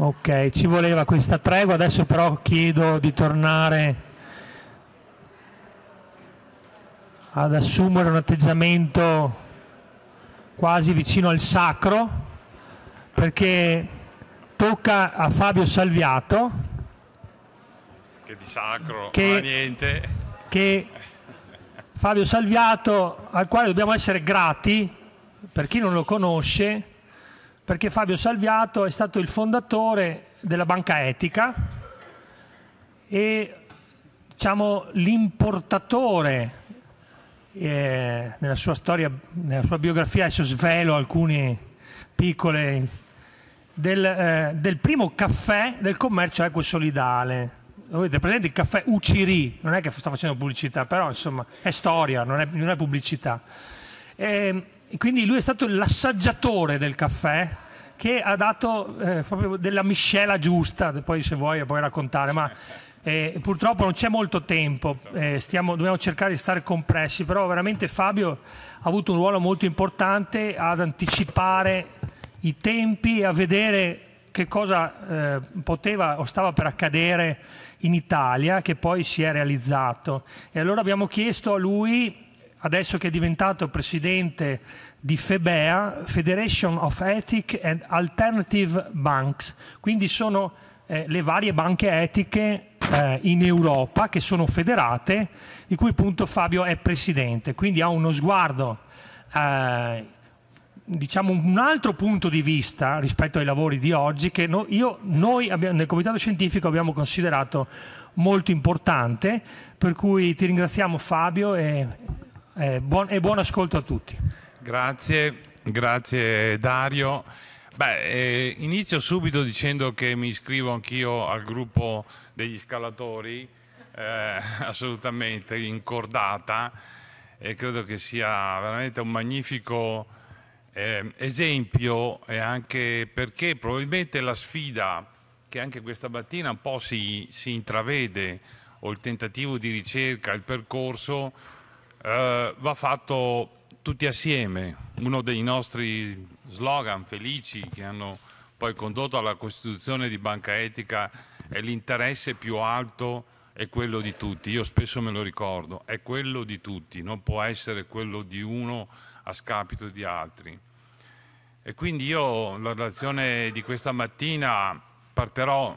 Ok, ci voleva questa tregua, adesso però chiedo di tornare ad assumere un atteggiamento quasi vicino al sacro, perché tocca a Fabio Salviato. Che di sacro, che, niente. Che Fabio Salviato, al quale dobbiamo essere grati, per chi non lo conosce, perché Fabio Salviato è stato il fondatore della banca etica e diciamo, l'importatore eh, nella sua storia, nella sua biografia, adesso svelo alcune piccole, del, eh, del primo caffè del commercio equo-solidale. Ecco, Avete presente il caffè Uciri? Non è che sto facendo pubblicità, però insomma è storia, non è, non è pubblicità. Eh, e quindi lui è stato l'assaggiatore del caffè che ha dato eh, proprio della miscela giusta, poi se vuoi puoi raccontare, ma eh, purtroppo non c'è molto tempo, eh, stiamo, dobbiamo cercare di stare compressi, però veramente Fabio ha avuto un ruolo molto importante ad anticipare i tempi a vedere che cosa eh, poteva o stava per accadere in Italia che poi si è realizzato. E allora abbiamo chiesto a lui, adesso che è diventato presidente di FEBEA, Federation of Ethic and Alternative Banks, quindi sono eh, le varie banche etiche eh, in Europa che sono federate, di cui appunto Fabio è presidente, quindi ha uno sguardo, eh, diciamo un altro punto di vista rispetto ai lavori di oggi che no, io, noi abbiamo, nel comitato scientifico abbiamo considerato molto importante, per cui ti ringraziamo Fabio e, e, eh, buon, e buon ascolto a tutti. Grazie, grazie Dario. Beh, eh, inizio subito dicendo che mi iscrivo anch'io al gruppo degli scalatori, eh, assolutamente incordata, e credo che sia veramente un magnifico eh, esempio e anche perché probabilmente la sfida che anche questa mattina un po' si, si intravede o il tentativo di ricerca, il percorso, eh, va fatto tutti assieme, uno dei nostri slogan felici che hanno poi condotto alla costituzione di Banca Etica è l'interesse più alto è quello di tutti, io spesso me lo ricordo, è quello di tutti, non può essere quello di uno a scapito di altri. E quindi io la relazione di questa mattina parterò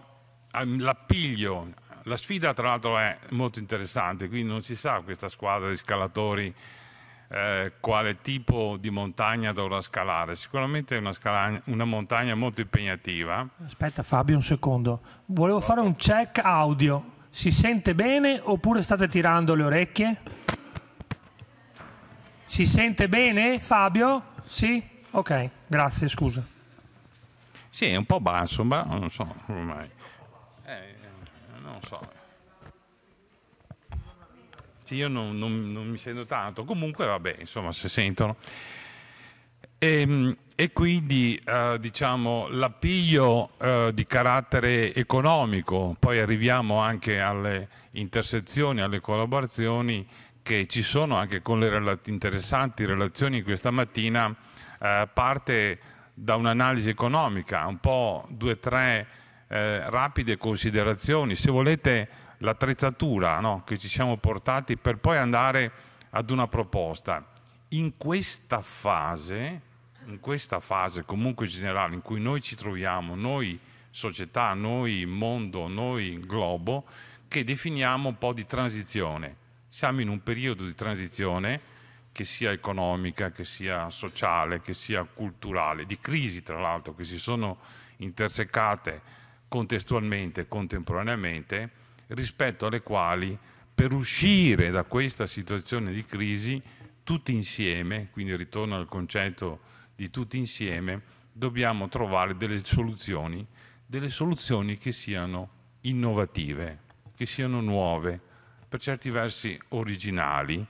all'appiglio. Ehm, la sfida tra l'altro è molto interessante, quindi non si sa questa squadra di scalatori eh, quale tipo di montagna dovrà scalare. Sicuramente è una, scala- una montagna molto impegnativa. Aspetta Fabio un secondo, volevo fare un check audio. Si sente bene oppure state tirando le orecchie? Si sente bene Fabio? Sì? Ok, grazie, scusa. Sì, è un po' basso, ma non so ormai. Eh, non so infatti io non, non, non mi sento tanto, comunque vabbè, insomma, se sentono. E, ehm, e quindi eh, diciamo, l'appiglio eh, di carattere economico, poi arriviamo anche alle intersezioni, alle collaborazioni che ci sono anche con le rela- interessanti relazioni questa mattina, eh, parte da un'analisi economica, un po' due o tre eh, rapide considerazioni. Se volete l'attrezzatura no, che ci siamo portati per poi andare ad una proposta. In questa fase, in questa fase comunque generale in cui noi ci troviamo, noi società, noi mondo, noi globo, che definiamo un po' di transizione. Siamo in un periodo di transizione che sia economica, che sia sociale, che sia culturale, di crisi tra l'altro che si sono intersecate contestualmente, contemporaneamente, rispetto alle quali per uscire da questa situazione di crisi tutti insieme, quindi ritorno al concetto di tutti insieme, dobbiamo trovare delle soluzioni, delle soluzioni che siano innovative, che siano nuove, per certi versi originali,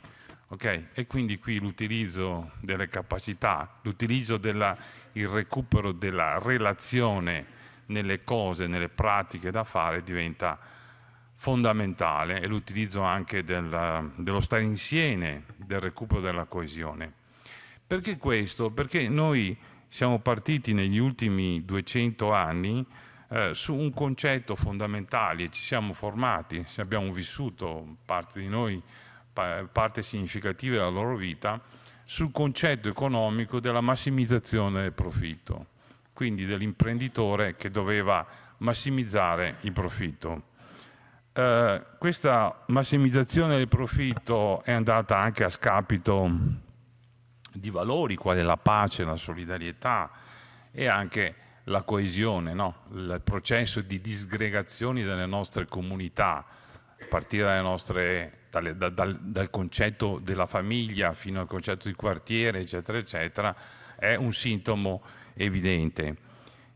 Okay. E quindi qui l'utilizzo delle capacità, l'utilizzo del recupero della relazione nelle cose, nelle pratiche da fare diventa fondamentale è l'utilizzo anche della, dello stare insieme, del recupero della coesione. Perché questo? Perché noi siamo partiti negli ultimi 200 anni eh, su un concetto fondamentale, e ci siamo formati, se abbiamo vissuto parte di noi, parte significativa della loro vita, sul concetto economico della massimizzazione del profitto, quindi dell'imprenditore che doveva massimizzare il profitto. Eh, questa massimizzazione del profitto è andata anche a scapito di valori quali la pace, la solidarietà e anche la coesione, no? il processo di disgregazione delle nostre comunità, a partire nostre, dal, dal, dal concetto della famiglia fino al concetto di quartiere, eccetera, eccetera, è un sintomo evidente.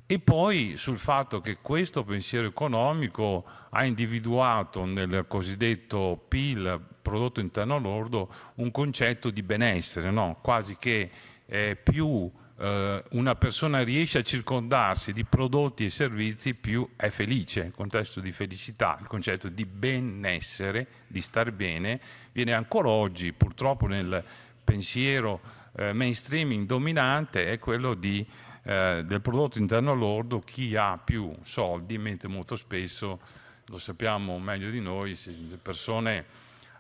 E poi sul fatto che questo pensiero economico ha individuato nel cosiddetto PIL, prodotto interno lordo, un concetto di benessere, no? quasi che eh, più eh, una persona riesce a circondarsi di prodotti e servizi, più è felice. Il contesto di felicità, il concetto di benessere, di star bene, viene ancora oggi purtroppo nel pensiero eh, mainstreaming dominante, è quello di eh, del prodotto interno lordo, chi ha più soldi, mentre molto spesso, lo sappiamo meglio di noi, se le persone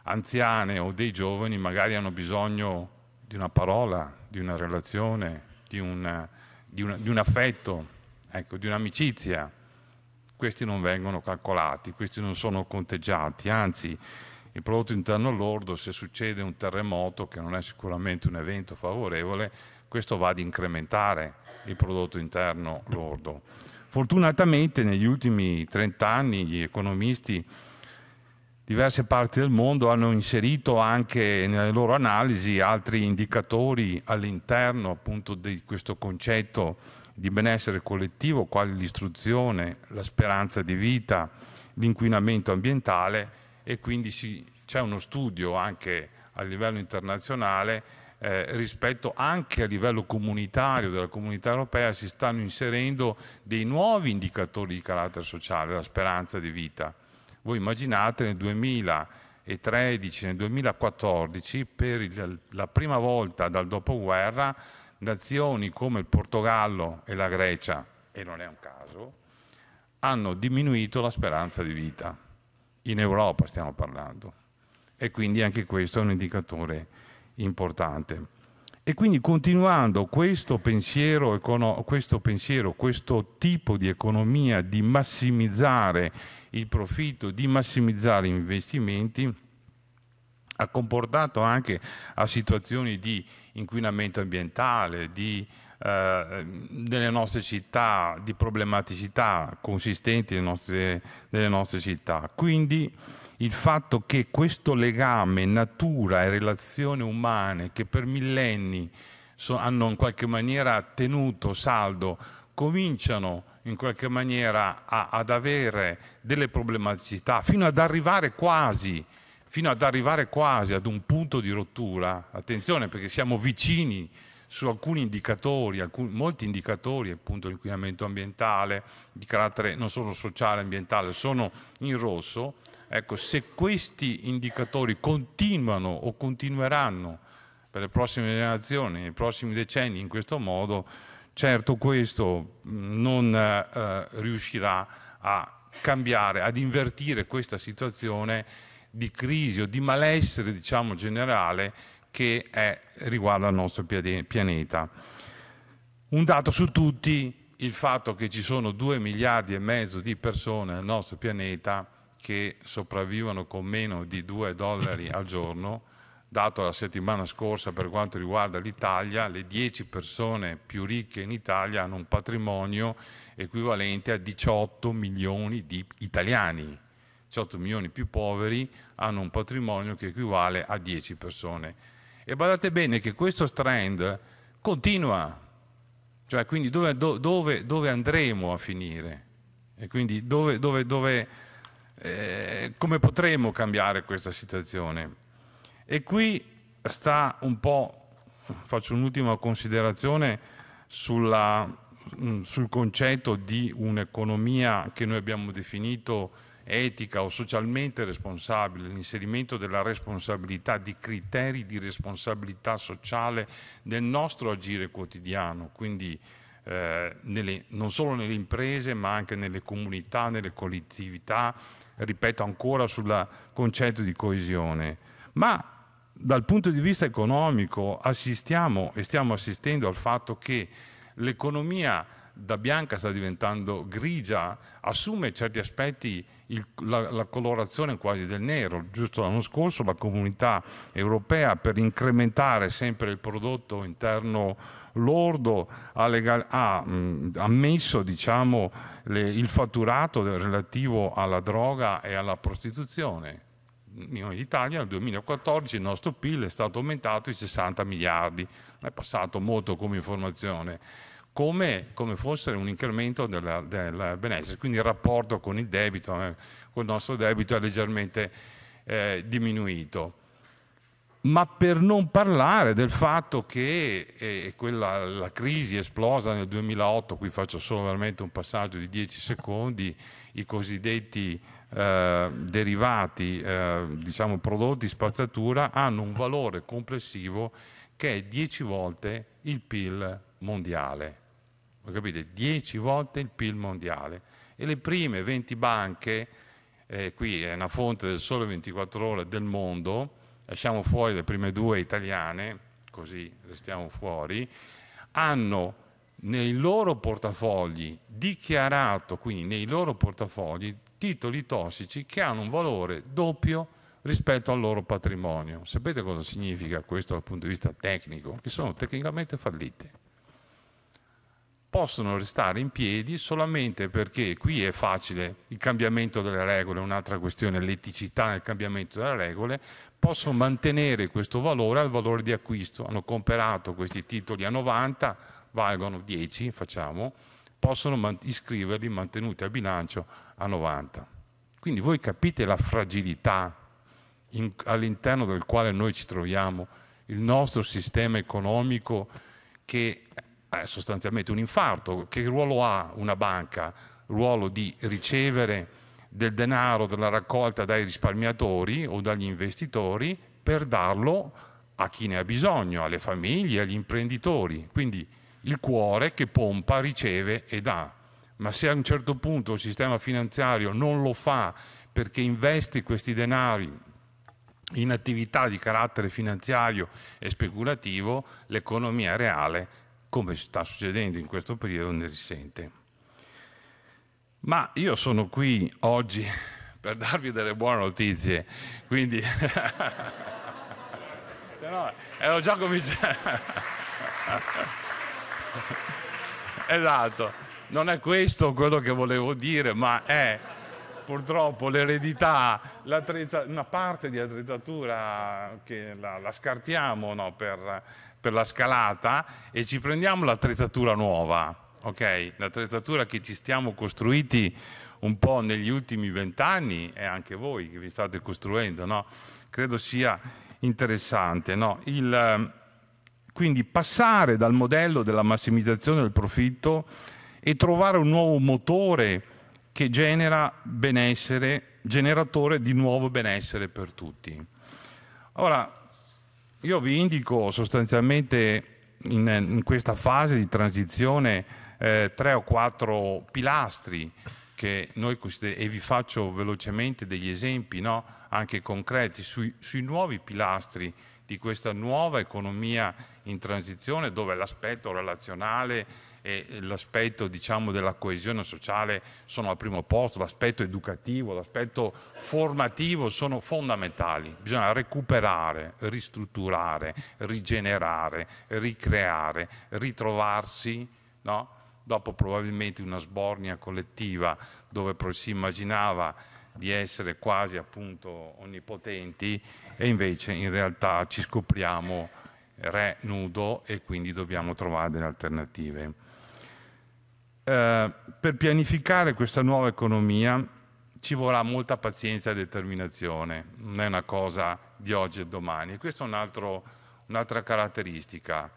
anziane o dei giovani magari hanno bisogno di una parola, di una relazione, di, una, di, una, di un affetto, ecco, di un'amicizia. Questi non vengono calcolati, questi non sono conteggiati, anzi il prodotto interno lordo, se succede un terremoto, che non è sicuramente un evento favorevole, questo va ad incrementare il prodotto interno lordo. Fortunatamente negli ultimi 30 anni gli economisti diverse parti del mondo hanno inserito anche nelle loro analisi altri indicatori all'interno appunto di questo concetto di benessere collettivo, quali l'istruzione, la speranza di vita, l'inquinamento ambientale e quindi si, c'è uno studio anche a livello internazionale eh, rispetto anche a livello comunitario della comunità europea si stanno inserendo dei nuovi indicatori di carattere sociale, la speranza di vita. Voi immaginate nel 2013, nel 2014, per il, la prima volta dal dopoguerra, nazioni come il Portogallo e la Grecia, e non è un caso, hanno diminuito la speranza di vita. In Europa stiamo parlando. E quindi anche questo è un indicatore importante importante. E quindi continuando questo pensiero, questo pensiero, questo tipo di economia di massimizzare il profitto, di massimizzare gli investimenti, ha comportato anche a situazioni di inquinamento ambientale, di, eh, delle nostre città, di problematicità consistenti nelle nostre, nelle nostre città. Quindi il fatto che questo legame natura e relazione umane che per millenni so, hanno in qualche maniera tenuto saldo, cominciano in qualche maniera a, ad avere delle problematicità, fino ad arrivare quasi fino ad arrivare quasi ad un punto di rottura, attenzione perché siamo vicini su alcuni indicatori, alcuni, molti indicatori, appunto l'inquinamento ambientale, di carattere non solo sociale, ambientale, sono in rosso, Ecco, se questi indicatori continuano o continueranno per le prossime generazioni, nei prossimi decenni in questo modo, certo questo mm, non eh, eh, riuscirà a cambiare, ad invertire questa situazione di crisi o di malessere diciamo, generale che è, riguarda il nostro pianeta. Un dato su tutti, il fatto che ci sono due miliardi e mezzo di persone nel nostro pianeta che sopravvivono con meno di 2 dollari al giorno, dato la settimana scorsa per quanto riguarda l'Italia, le 10 persone più ricche in Italia hanno un patrimonio equivalente a 18 milioni di italiani. 18 milioni più poveri hanno un patrimonio che equivale a 10 persone. E badate bene che questo trend continua, cioè quindi dove, dove, dove andremo a finire? E quindi dove, dove eh, come potremo cambiare questa situazione? E qui sta un po', faccio un'ultima considerazione sulla, mm, sul concetto di un'economia che noi abbiamo definito etica o socialmente responsabile, l'inserimento della responsabilità, di criteri di responsabilità sociale nel nostro agire quotidiano, quindi eh, nelle, non solo nelle imprese ma anche nelle comunità, nelle collettività, ripeto ancora sul concetto di coesione, ma dal punto di vista economico assistiamo e stiamo assistendo al fatto che l'economia da bianca sta diventando grigia, assume certi aspetti il, la, la, colorazione quasi del nero. Giusto l'anno scorso la comunità europea per incrementare sempre il prodotto interno lordo ha, legal- ha mh, ammesso diciamo, le, il fatturato relativo alla droga e alla prostituzione. In Italia nel 2014 il nostro PIL è stato aumentato di 60 miliardi, non è passato molto come informazione, come, come fosse un incremento della, del benessere, quindi il rapporto con il debito, eh, con il nostro debito è leggermente eh, diminuito ma per non parlare del fatto che eh, eh quella, la crisi esplosa nel 2008, qui faccio solo veramente un passaggio di 10 secondi, i cosiddetti eh, derivati, eh, diciamo prodotti spazzatura, hanno un valore complessivo che è 10 volte il PIL mondiale. Voi capite? 10 volte il PIL mondiale. E le prime 20 banche, eh, qui è una fonte del sole 24 ore del mondo, lasciamo fuori le prime due italiane, così restiamo fuori, hanno nei loro portafogli dichiarato, quindi nei loro portafogli, titoli tossici che hanno un valore doppio rispetto al loro patrimonio. Sapete cosa significa questo dal punto di vista tecnico? Che sono tecnicamente fallite possono restare in piedi solamente perché qui è facile il cambiamento delle regole, un'altra questione, l'eticità nel cambiamento delle regole, possono mantenere questo valore al valore di acquisto. Hanno comprato questi titoli a 90, valgono 10, facciamo, possono iscriverli mantenuti a bilancio a 90. Quindi voi capite la fragilità all'interno del quale noi ci troviamo, il nostro sistema economico che eh, sostanzialmente un infarto. Che ruolo ha una banca? Ruolo di ricevere del denaro della raccolta dai risparmiatori o dagli investitori per darlo a chi ne ha bisogno, alle famiglie, agli imprenditori. Quindi il cuore che pompa, riceve e dà. Ma se a un certo punto il sistema finanziario non lo fa perché investe questi denari in attività di carattere finanziario e speculativo, l'economia reale come sta succedendo in questo periodo, ne risente. Ma io sono qui oggi per darvi delle buone notizie, quindi... Se no, ero già cominciato. esatto, non è questo quello che volevo dire, ma è purtroppo l'eredità, una parte di attrezzatura che la, la scartiamo no, per per la scalata e ci prendiamo l'attrezzatura nuova, ok? L'attrezzatura che ci stiamo costruiti un po' negli ultimi vent'anni e anche voi che vi state costruendo, no? Credo sia interessante, no? Il, quindi passare dal modello della massimizzazione del profitto e trovare un nuovo motore che genera benessere, generatore di nuovo benessere per tutti. Ora, io vi indico sostanzialmente in, in questa fase di transizione eh, tre o quattro pilastri che noi e vi faccio velocemente degli esempi no? anche concreti sui, sui nuovi pilastri di questa nuova economia in transizione dove l'aspetto relazionale e l'aspetto diciamo, della coesione sociale sono al primo posto, l'aspetto educativo, l'aspetto formativo sono fondamentali. Bisogna recuperare, ristrutturare, rigenerare, ricreare, ritrovarsi, no? dopo probabilmente una sbornia collettiva dove si immaginava di essere quasi appunto onnipotenti e invece in realtà ci scopriamo re nudo e quindi dobbiamo trovare delle alternative. Eh, per pianificare questa nuova economia ci vorrà molta pazienza e determinazione, non è una cosa di oggi e domani. E questa è un'altra caratteristica.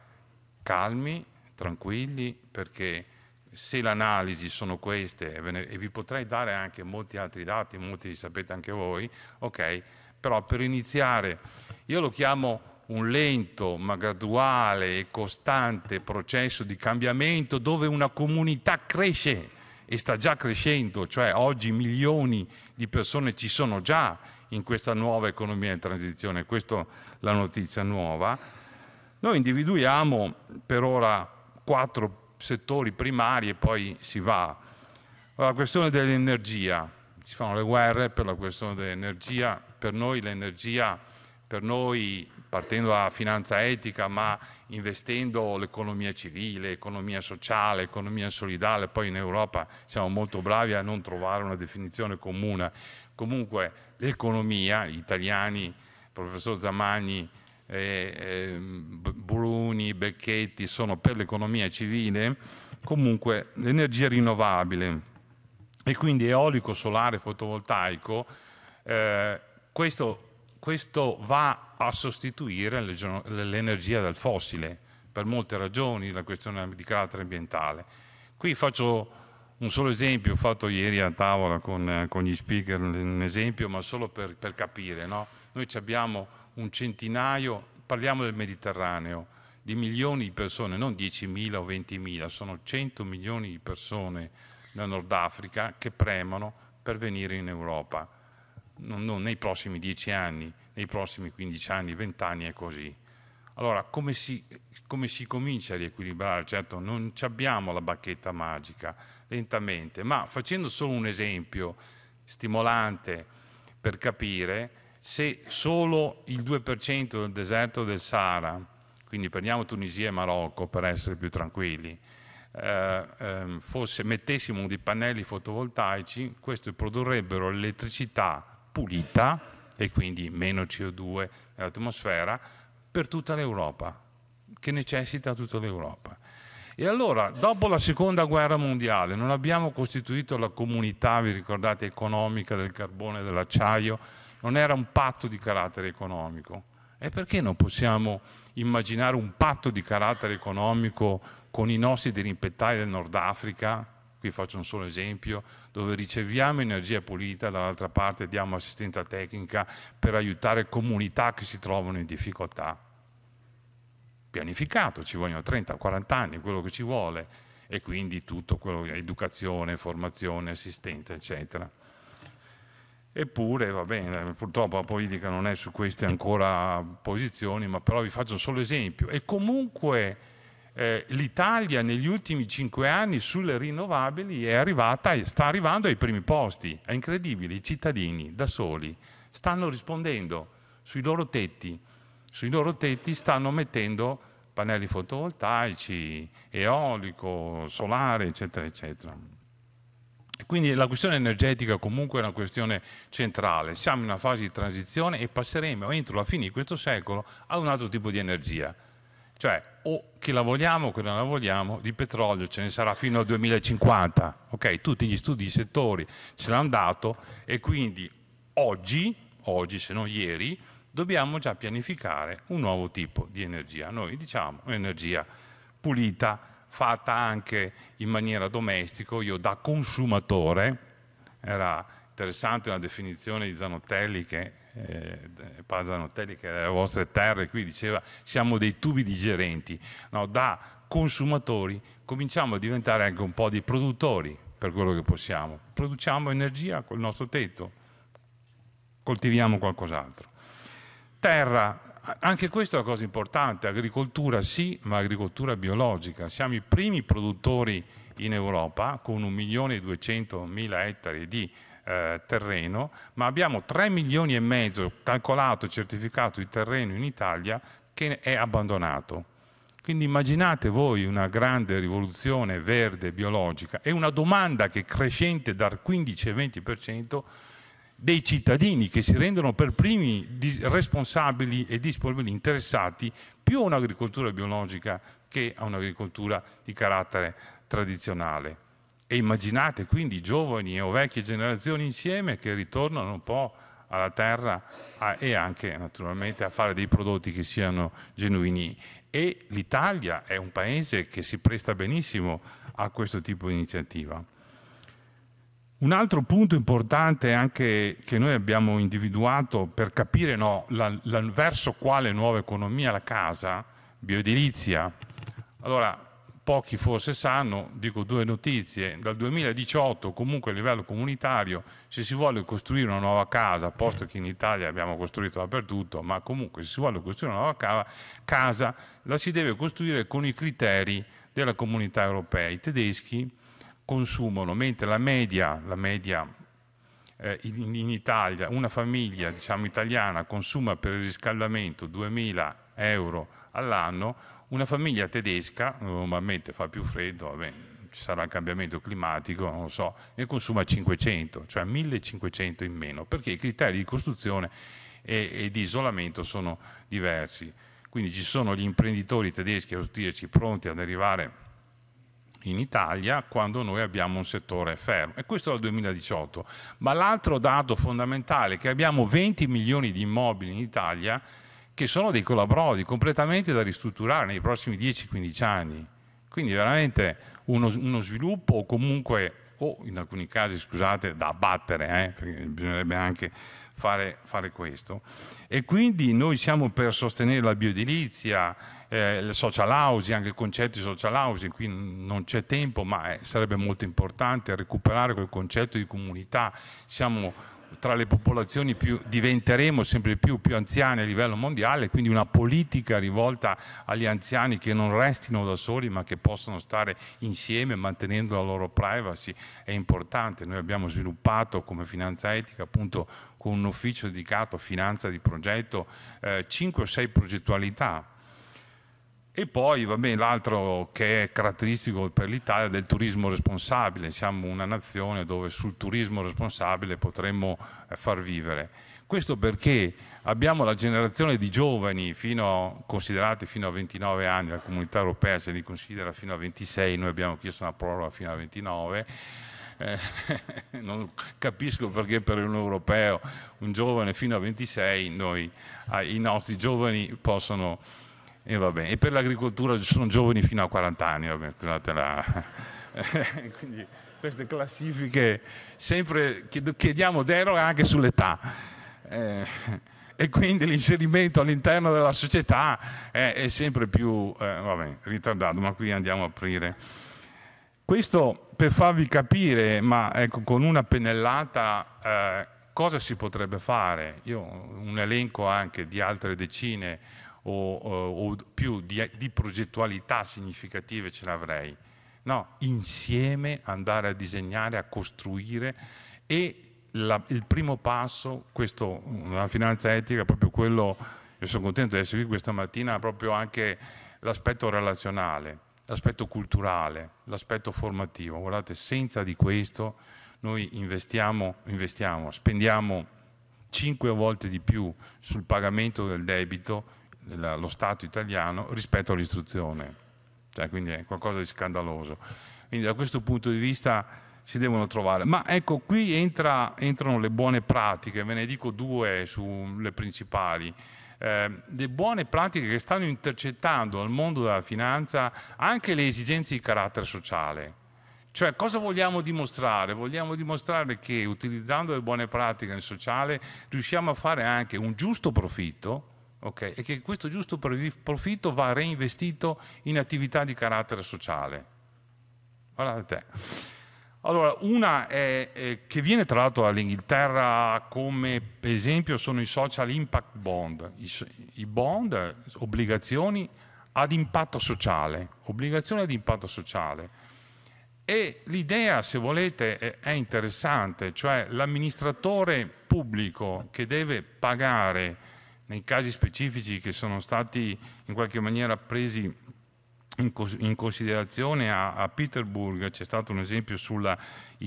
Calmi, tranquilli, perché se l'analisi sono queste, e vi potrei dare anche molti altri dati, molti li sapete anche voi, ok, però per iniziare, io lo chiamo un lento ma graduale e costante processo di cambiamento dove una comunità cresce e sta già crescendo, cioè oggi milioni di persone ci sono già in questa nuova economia in transizione, questa è la notizia nuova. Noi individuiamo per ora quattro settori primari e poi si va. la questione dell'energia, si fanno le guerre per la questione dell'energia, per noi l'energia, per noi partendo da finanza etica, ma investendo l'economia civile, economia sociale, economia solidale, poi in Europa siamo molto bravi a non trovare una definizione comune. Comunque l'economia, gli italiani, professor Zamani, eh, eh, Bruni, Becchetti sono per l'economia civile, comunque l'energia rinnovabile e quindi eolico, solare, fotovoltaico, eh, questo questo va a sostituire l'energia del fossile per molte ragioni, la questione di carattere ambientale. Qui faccio un solo esempio, ho fatto ieri a tavola con, con gli speaker un esempio, ma solo per, per capire. No? Noi abbiamo un centinaio, parliamo del Mediterraneo, di milioni di persone, non 10.000 o 20.000, sono 100 milioni di persone dal Nord Africa che premono per venire in Europa non, non, nei prossimi dieci anni, nei prossimi 15 anni, 20 anni è così. Allora, come si, come si comincia a riequilibrare? Certo, non abbiamo la bacchetta magica, lentamente, ma facendo solo un esempio stimolante per capire se solo il 2% del deserto del Sahara, quindi prendiamo Tunisia e Marocco per essere più tranquilli, eh, eh, fosse, mettessimo dei pannelli fotovoltaici, questi produrrebbero l'elettricità pulita e quindi meno CO2 nell'atmosfera per tutta l'Europa, che necessita tutta l'Europa. E allora, dopo la seconda guerra mondiale, non abbiamo costituito la comunità, vi ricordate, economica del carbone e dell'acciaio, non era un patto di carattere economico. E perché non possiamo immaginare un patto di carattere economico con i nostri dirimpettai del Nord Africa? Qui faccio un solo esempio, dove riceviamo energia pulita, dall'altra parte diamo assistenza tecnica per aiutare comunità che si trovano in difficoltà. Pianificato, ci vogliono 30-40 anni, quello che ci vuole, e quindi tutto quello che è educazione, formazione, assistenza, eccetera. Eppure, va bene, purtroppo la politica non è su queste ancora posizioni, ma però vi faccio un solo esempio. E comunque eh, l'Italia negli ultimi cinque anni sulle rinnovabili è arrivata e sta arrivando ai primi posti. È incredibile, i cittadini da soli stanno rispondendo sui loro tetti, sui loro tetti stanno mettendo pannelli fotovoltaici, eolico, solare, eccetera, eccetera. quindi la questione energetica comunque è una questione centrale. Siamo in una fase di transizione e passeremo entro la fine di questo secolo a un altro tipo di energia cioè, o che la vogliamo o che non la vogliamo, di petrolio ce ne sarà fino al 2050. Okay? Tutti gli studi di settori ce l'hanno dato e quindi oggi, oggi se non ieri, dobbiamo già pianificare un nuovo tipo di energia. Noi diciamo energia pulita, fatta anche in maniera domestica. Io da consumatore, era interessante una definizione di Zanotelli che eh, Pazanotelli, che era le vostre terre, qui diceva siamo dei tubi digerenti, no, da consumatori cominciamo a diventare anche un po' di produttori per quello che possiamo, produciamo energia col nostro tetto, coltiviamo qualcos'altro. Terra, anche questa è una cosa importante, agricoltura sì, ma agricoltura biologica. Siamo i primi produttori in Europa con 1.200.000 ettari di eh, terreno, ma abbiamo 3 milioni e mezzo calcolato e certificato di terreno in Italia che è abbandonato. Quindi immaginate voi una grande rivoluzione verde biologica e una domanda che è crescente dal 15 al 20% dei cittadini che si rendono per primi responsabili e disponibili interessati più a un'agricoltura biologica che a un'agricoltura di carattere tradizionale. E immaginate quindi giovani o vecchie generazioni insieme che ritornano un po' alla terra a, e anche naturalmente a fare dei prodotti che siano genuini. E l'Italia è un paese che si presta benissimo a questo tipo di iniziativa. Un altro punto importante anche che noi abbiamo individuato per capire no, la, la, verso quale nuova economia la casa, bioedilizia. Allora, pochi forse sanno, dico due notizie, dal 2018 comunque a livello comunitario se si vuole costruire una nuova casa, posto che in Italia abbiamo costruito dappertutto, ma comunque se si vuole costruire una nuova casa la si deve costruire con i criteri della comunità europea. I tedeschi consumano, mentre la media, la media eh, in, in, Italia, una famiglia diciamo, italiana consuma per il riscaldamento 2.000 euro all'anno, una famiglia tedesca normalmente fa più freddo, vabbè, ci sarà il cambiamento climatico, non lo so, e consuma 500, cioè 1500 in meno, perché i criteri di costruzione e, e di isolamento sono diversi. Quindi ci sono gli imprenditori tedeschi e austriaci pronti ad arrivare in Italia quando noi abbiamo un settore fermo. E questo è dal 2018. Ma l'altro dato fondamentale è che abbiamo 20 milioni di immobili in Italia che sono dei collabrodi completamente da ristrutturare nei prossimi 10-15 anni. Quindi veramente uno, uno sviluppo o comunque, o oh, in alcuni casi scusate, da abbattere, eh, perché bisognerebbe anche fare, fare, questo. E quindi noi siamo per sostenere la bioedilizia, eh, il social housing, anche il concetto di social housing, qui non c'è tempo, ma eh, sarebbe molto importante recuperare quel concetto di comunità. Siamo tra le popolazioni più, diventeremo sempre più, più, anziane a livello mondiale, quindi una politica rivolta agli anziani che non restino da soli ma che possano stare insieme mantenendo la loro privacy è importante. Noi abbiamo sviluppato come finanza etica appunto con un ufficio dedicato a finanza di progetto eh, 5 o 6 progettualità e poi, vabbè, l'altro che è caratteristico per l'Italia è del turismo responsabile. Siamo una nazione dove sul turismo responsabile potremmo eh, far vivere. Questo perché abbiamo la generazione di giovani fino, considerati fino a 29 anni, la comunità europea se li considera fino a 26, noi abbiamo chiesto una proroga fino a 29, eh, non capisco perché per un europeo un giovane fino a 26 noi, i nostri giovani possono e, vabbè, e per l'agricoltura ci sono giovani fino a 40 anni, vabbè, Quindi queste classifiche sempre chiediamo deroga anche sull'età. Eh, e quindi l'inserimento all'interno della società è, è sempre più eh, vabbè, ritardato, ma qui andiamo a aprire. Questo per farvi capire, ma ecco, con una pennellata, eh, cosa si potrebbe fare. Io ho un elenco anche di altre decine o, o, eh, o più di, di progettualità significative ce l'avrei. No, insieme andare a disegnare, a costruire e la, il primo passo, questo, la finanza etica, proprio quello, io sono contento di essere qui questa mattina, proprio anche l'aspetto relazionale, l'aspetto culturale, l'aspetto formativo. Guardate, senza di questo noi investiamo, investiamo, spendiamo cinque volte di più sul pagamento del debito la, lo Stato italiano rispetto all'istruzione. Cioè, quindi è qualcosa di scandaloso. Quindi da questo punto di vista si devono trovare. Ma ecco, qui entra, entrano le buone pratiche, ve ne dico due sulle principali. Eh, le buone pratiche che stanno intercettando al mondo della finanza anche le esigenze di carattere sociale. Cioè, cosa vogliamo dimostrare? Vogliamo dimostrare che utilizzando le buone pratiche nel sociale riusciamo a fare anche un giusto profitto, Okay? E che questo giusto profitto va reinvestito in attività di carattere sociale. Guardate te. Allora, una è, eh, che viene tra l'altro dall'Inghilterra come per esempio sono i social impact bond, i, i bond, obbligazioni ad impatto sociale, obbligazioni ad impatto sociale. E l'idea, se volete, è interessante, cioè l'amministratore pubblico che deve pagare nei casi specifici che sono stati in qualche maniera presi in considerazione a, a Peterburg, c'è stato un esempio sui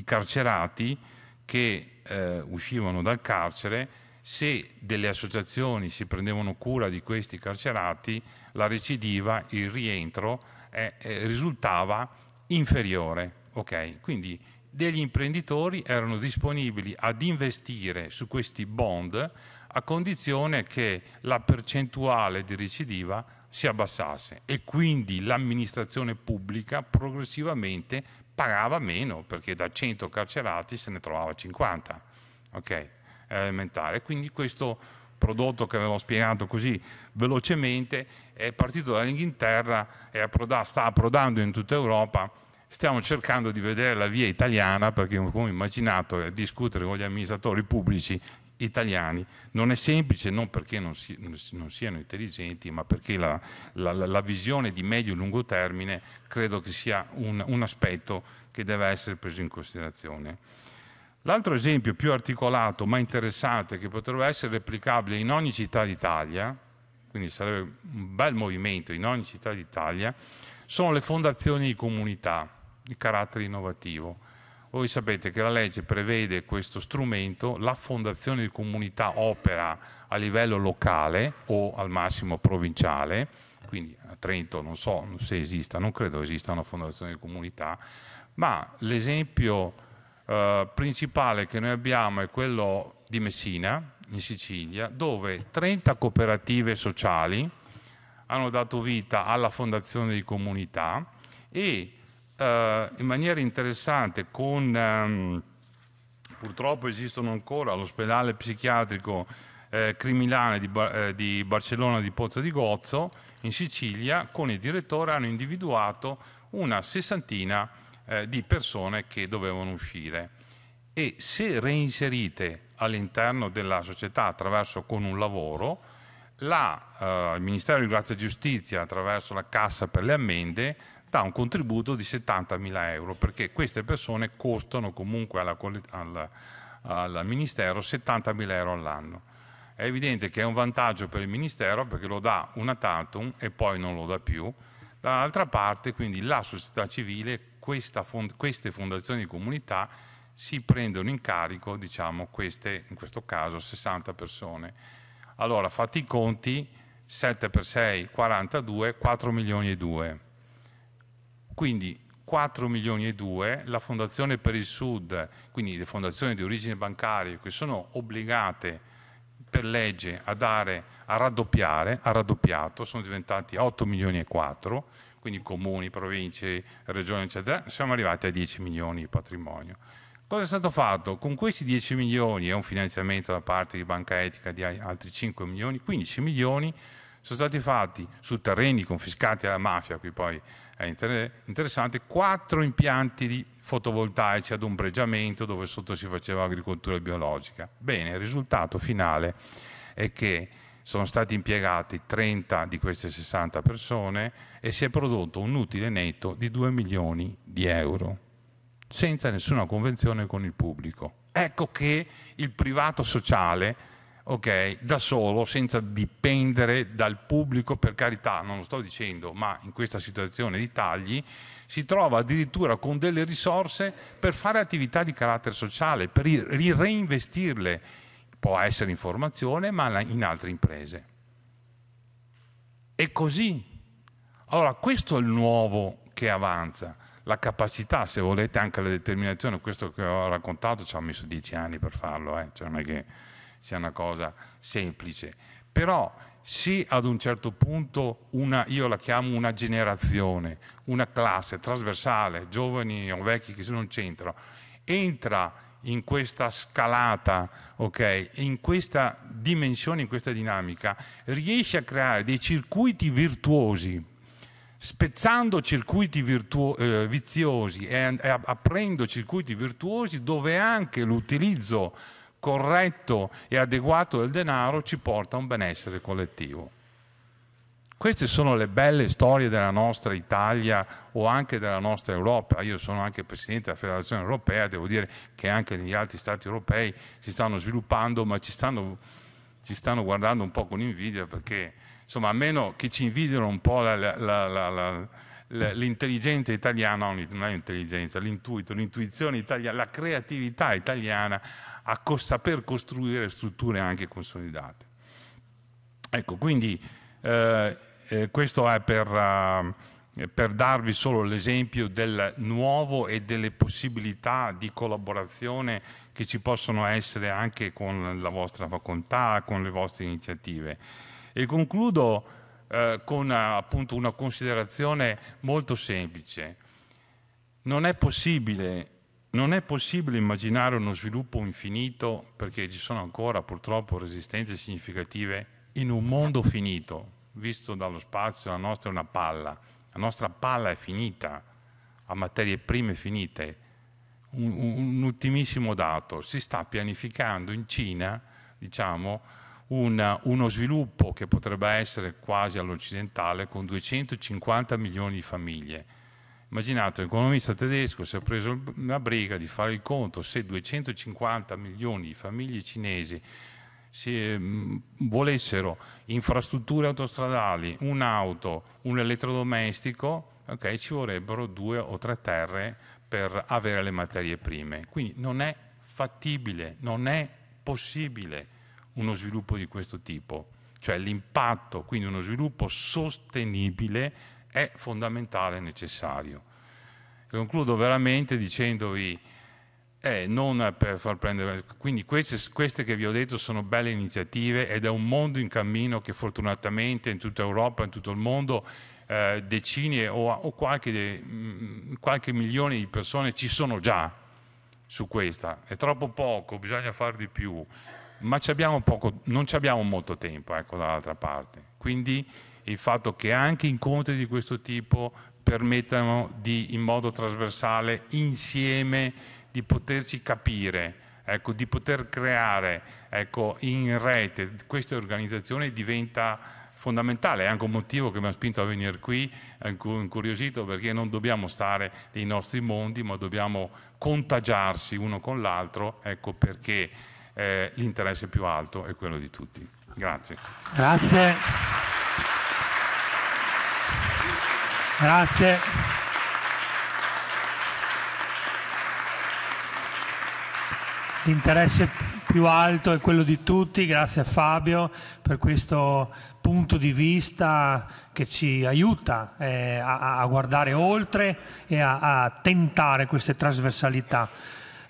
carcerati che eh, uscivano dal carcere, se delle associazioni si prendevano cura di questi carcerati, la recidiva, il rientro eh, eh, risultava inferiore. Okay? Quindi degli imprenditori erano disponibili ad investire su questi bond a condizione che la percentuale di recidiva si abbassasse e quindi l'amministrazione pubblica progressivamente pagava meno perché da 100 carcerati se ne trovava 50. Ok? Era elementare. Quindi questo prodotto che avevo spiegato così velocemente è partito dall'Inghilterra e sta approdando in tutta Europa stiamo cercando di vedere la via italiana perché come ho immaginato discutere con gli amministratori pubblici italiani. Non è semplice non perché non, si, non siano intelligenti, ma perché la, la, la visione di medio e lungo termine credo che sia un, un aspetto che deve essere preso in considerazione. L'altro esempio più articolato ma interessante che potrebbe essere replicabile in ogni città d'Italia, quindi sarebbe un bel movimento in ogni città d'Italia, sono le fondazioni di comunità di carattere innovativo. Voi sapete che la legge prevede questo strumento, la fondazione di comunità opera a livello locale o al massimo provinciale, quindi a Trento non so se esista, non credo esista una fondazione di comunità, ma l'esempio eh, principale che noi abbiamo è quello di Messina, in Sicilia, dove 30 cooperative sociali hanno dato vita alla fondazione di comunità e eh, in maniera interessante con, ehm, purtroppo esistono ancora l'ospedale psichiatrico eh, criminale di, eh, di, Barcellona di Pozzo di Gozzo, in Sicilia, con il direttore hanno individuato una sessantina eh, di persone che dovevano uscire e se reinserite all'interno della società attraverso con un lavoro, la, eh, il Ministero di Grazia e Giustizia attraverso la Cassa per le ammende dà un contributo di 70.000 euro, perché queste persone costano comunque alla, al, al Ministero 70.000 euro all'anno. È evidente che è un vantaggio per il Ministero perché lo dà una tantum e poi non lo dà più. Dall'altra parte, quindi, la società civile, fond queste fondazioni di comunità si prendono in carico, diciamo, queste, in questo caso, 60 persone. Allora, fatti i conti, 7 per 6, 42, 4 milioni e 2. Quindi 4 milioni e 2, la Fondazione per il Sud, quindi le fondazioni di origine bancaria che sono obbligate per legge a, dare, a raddoppiare, ha raddoppiato, sono diventati 8 milioni e 4, quindi comuni, province, regioni, eccetera, siamo arrivati a 10 milioni di patrimonio. Cosa è stato fatto? Con questi 10 milioni e un finanziamento da parte di Banca Etica di altri 5 milioni, 15 milioni sono stati fatti su terreni confiscati alla mafia, qui poi è interessante, quattro impianti fotovoltaici ad ombreggiamento dove sotto si faceva agricoltura biologica. Bene, il risultato finale è che sono stati impiegati 30 di queste 60 persone e si è prodotto un utile netto di 2 milioni di euro, senza nessuna convenzione con il pubblico. Ecco che il privato sociale ok, da solo, senza dipendere dal pubblico, per carità, non lo sto dicendo, ma in questa situazione di tagli si trova addirittura con delle risorse per fare attività di carattere sociale, per reinvestirle, può essere in formazione, ma in altre imprese. E così. Allora, questo è il nuovo che avanza. La capacità, se volete, anche la determinazione, questo che ho raccontato ci ho messo dieci anni per farlo, eh. cioè, non è che sia una cosa semplice, però se ad un certo punto una, io la chiamo una generazione, una classe trasversale, giovani o vecchi che non c'entrano, entra in questa scalata, okay, in questa dimensione, in questa dinamica, riesce a creare dei circuiti virtuosi, spezzando circuiti virtuo- eh, viziosi e, e aprendo circuiti virtuosi dove anche l'utilizzo corretto e adeguato del denaro ci porta a un benessere collettivo. Queste sono le belle storie della nostra Italia o anche della nostra Europa. Io sono anche Presidente della Federazione Europea, devo dire che anche negli altri Stati europei si stanno sviluppando, ma ci stanno, ci stanno guardando un po' con invidia perché, insomma, a meno che ci invidiano un po' l'intelligenza italiana, non l'intelligenza, l'intuito, l'intuizione italiana, la creatività italiana, a co- saper costruire strutture anche consolidate. Ecco, quindi eh, eh, questo è per, uh, per darvi solo l'esempio del nuovo e delle possibilità di collaborazione che ci possono essere anche con la vostra facoltà, con le vostre iniziative. E concludo eh, con appunto una considerazione molto semplice. Non è possibile non è possibile immaginare uno sviluppo infinito perché ci sono ancora purtroppo resistenze significative in un mondo finito. Visto dallo spazio la nostra è una palla, la nostra palla è finita, ha materie prime finite. Un, un ultimissimo dato, si sta pianificando in Cina, diciamo, una, uno sviluppo che potrebbe essere quasi all'occidentale con 250 milioni di famiglie Immaginate, l'economista tedesco si è preso la briga di fare il conto se 250 milioni di famiglie cinesi se ehm, volessero infrastrutture autostradali, un'auto, un elettrodomestico, okay, ci vorrebbero due o tre terre per avere le materie prime. Quindi non è fattibile, non è possibile uno sviluppo di questo tipo, cioè l'impatto, quindi uno sviluppo sostenibile è fondamentale e necessario. concludo veramente dicendovi, eh, non per far prendere... Quindi queste, queste che vi ho detto sono belle iniziative ed è un mondo in cammino che fortunatamente in tutta Europa, in tutto il mondo, eh, decine o, o qualche, de, mm, qualche milione di persone ci sono già su questa. È troppo poco, bisogna fare di più ma abbiamo poco, non abbiamo molto tempo, ecco, dall'altra parte. Quindi il fatto che anche incontri di questo tipo permettano di, in modo trasversale, insieme, di poterci capire, ecco, di poter creare ecco, in rete. Questa organizzazione diventa fondamentale, è anche un motivo che mi ha spinto a venire qui, è incuriosito perché non dobbiamo stare nei nostri mondi, ma dobbiamo contagiarsi uno con l'altro, ecco perché eh, l'interesse più alto è quello di tutti. Grazie. Grazie. Grazie. L'interesse più alto è quello di tutti, grazie a Fabio per questo punto di vista che ci aiuta eh, a, a, guardare oltre e a, a tentare queste trasversalità.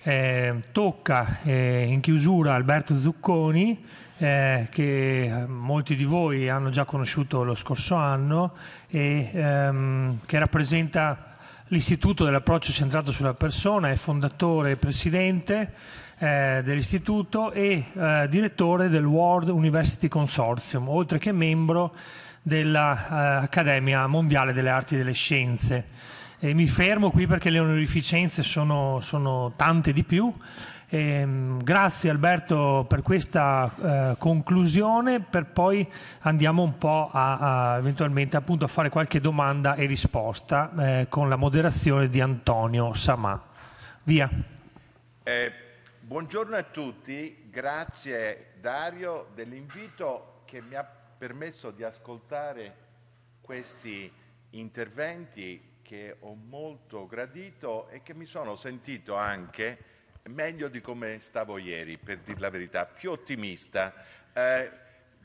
Eh, tocca eh, in chiusura Alberto Zucconi eh, che molti di voi hanno già conosciuto lo scorso anno e ehm, che rappresenta l'Istituto dell'approccio centrato sulla persona, è fondatore e presidente eh, dell'Istituto e eh, direttore del World University Consortium, oltre che membro dell'Accademia eh, Mondiale delle Arti e delle Scienze. E mi fermo qui perché le onorificenze sono, sono tante di più, e, ehm, grazie Alberto per questa eh, conclusione, per poi andiamo un po' a, a, eventualmente appunto a fare qualche domanda e risposta eh, con la moderazione di Antonio Samà. Via. Eh, buongiorno a tutti, grazie Dario dell'invito che mi ha permesso di ascoltare questi interventi che ho molto gradito e che mi sono sentito anche meglio di come stavo ieri, per dire la verità, più ottimista. Eh,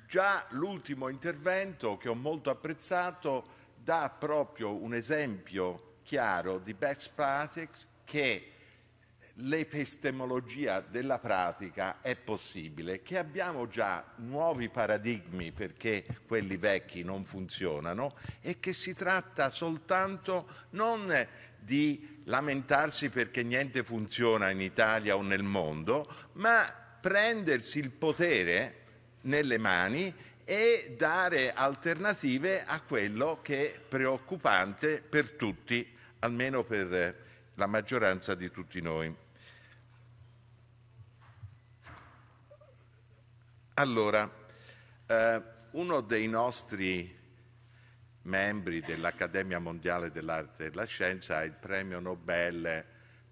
già l'ultimo intervento che ho molto apprezzato dà proprio un esempio chiaro di best practice che l'epistemologia della pratica è possibile, che abbiamo già nuovi paradigmi perché quelli vecchi non funzionano e che si tratta soltanto non di lamentarsi perché niente funziona in Italia o nel mondo, ma prendersi il potere nelle mani e dare alternative a quello che è preoccupante per tutti, almeno per la maggioranza di tutti noi. Allora, eh, uno dei nostri membri dell'Accademia Mondiale dell'Arte e della Scienza il premio Nobel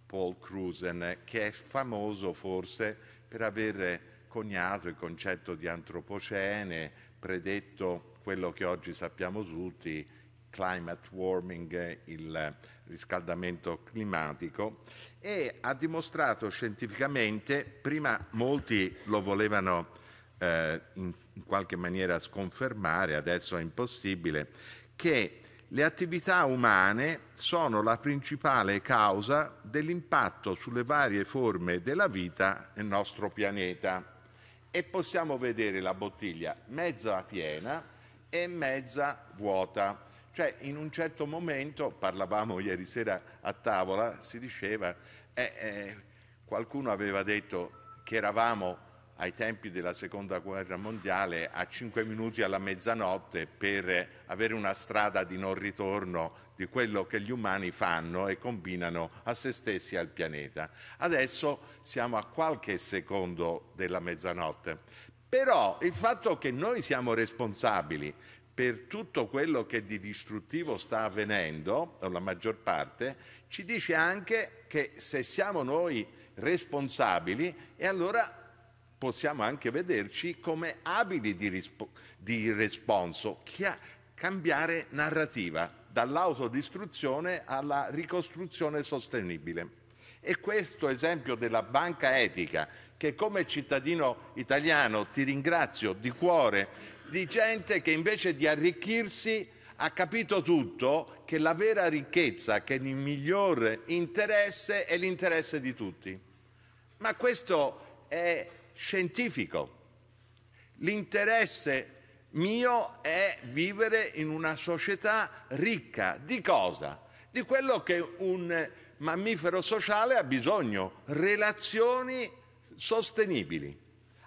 Paul Cruzen, che è famoso forse per aver coniato il concetto di antropocene, predetto quello che oggi sappiamo tutti, climate warming, il riscaldamento climatico, e ha dimostrato scientificamente, prima molti lo volevano eh, in qualche maniera sconfermare, adesso è impossibile, che le attività umane sono la principale causa dell'impatto sulle varie forme della vita nel nostro pianeta e possiamo vedere la bottiglia mezza piena e mezza vuota. Cioè in un certo momento, parlavamo ieri sera a tavola, si diceva, eh, eh, qualcuno aveva detto che eravamo ai tempi della seconda guerra mondiale a 5 minuti alla mezzanotte per avere una strada di non ritorno di quello che gli umani fanno e combinano a se stessi e al pianeta. Adesso siamo a qualche secondo della mezzanotte. Però il fatto che noi siamo responsabili per tutto quello che di distruttivo sta avvenendo, o la maggior parte, ci dice anche che se siamo noi responsabili, e allora possiamo anche vederci come abili di, rispo- di responso, chia- cambiare narrativa dall'autodistruzione alla ricostruzione sostenibile. E questo esempio della banca etica, che come cittadino italiano ti ringrazio di cuore, di gente che invece di arricchirsi ha capito tutto che la vera ricchezza, che il migliore interesse è l'interesse di tutti. Ma questo è scientifico. L'interesse mio è vivere in una società ricca di cosa? Di quello che un mammifero sociale ha bisogno, relazioni sostenibili,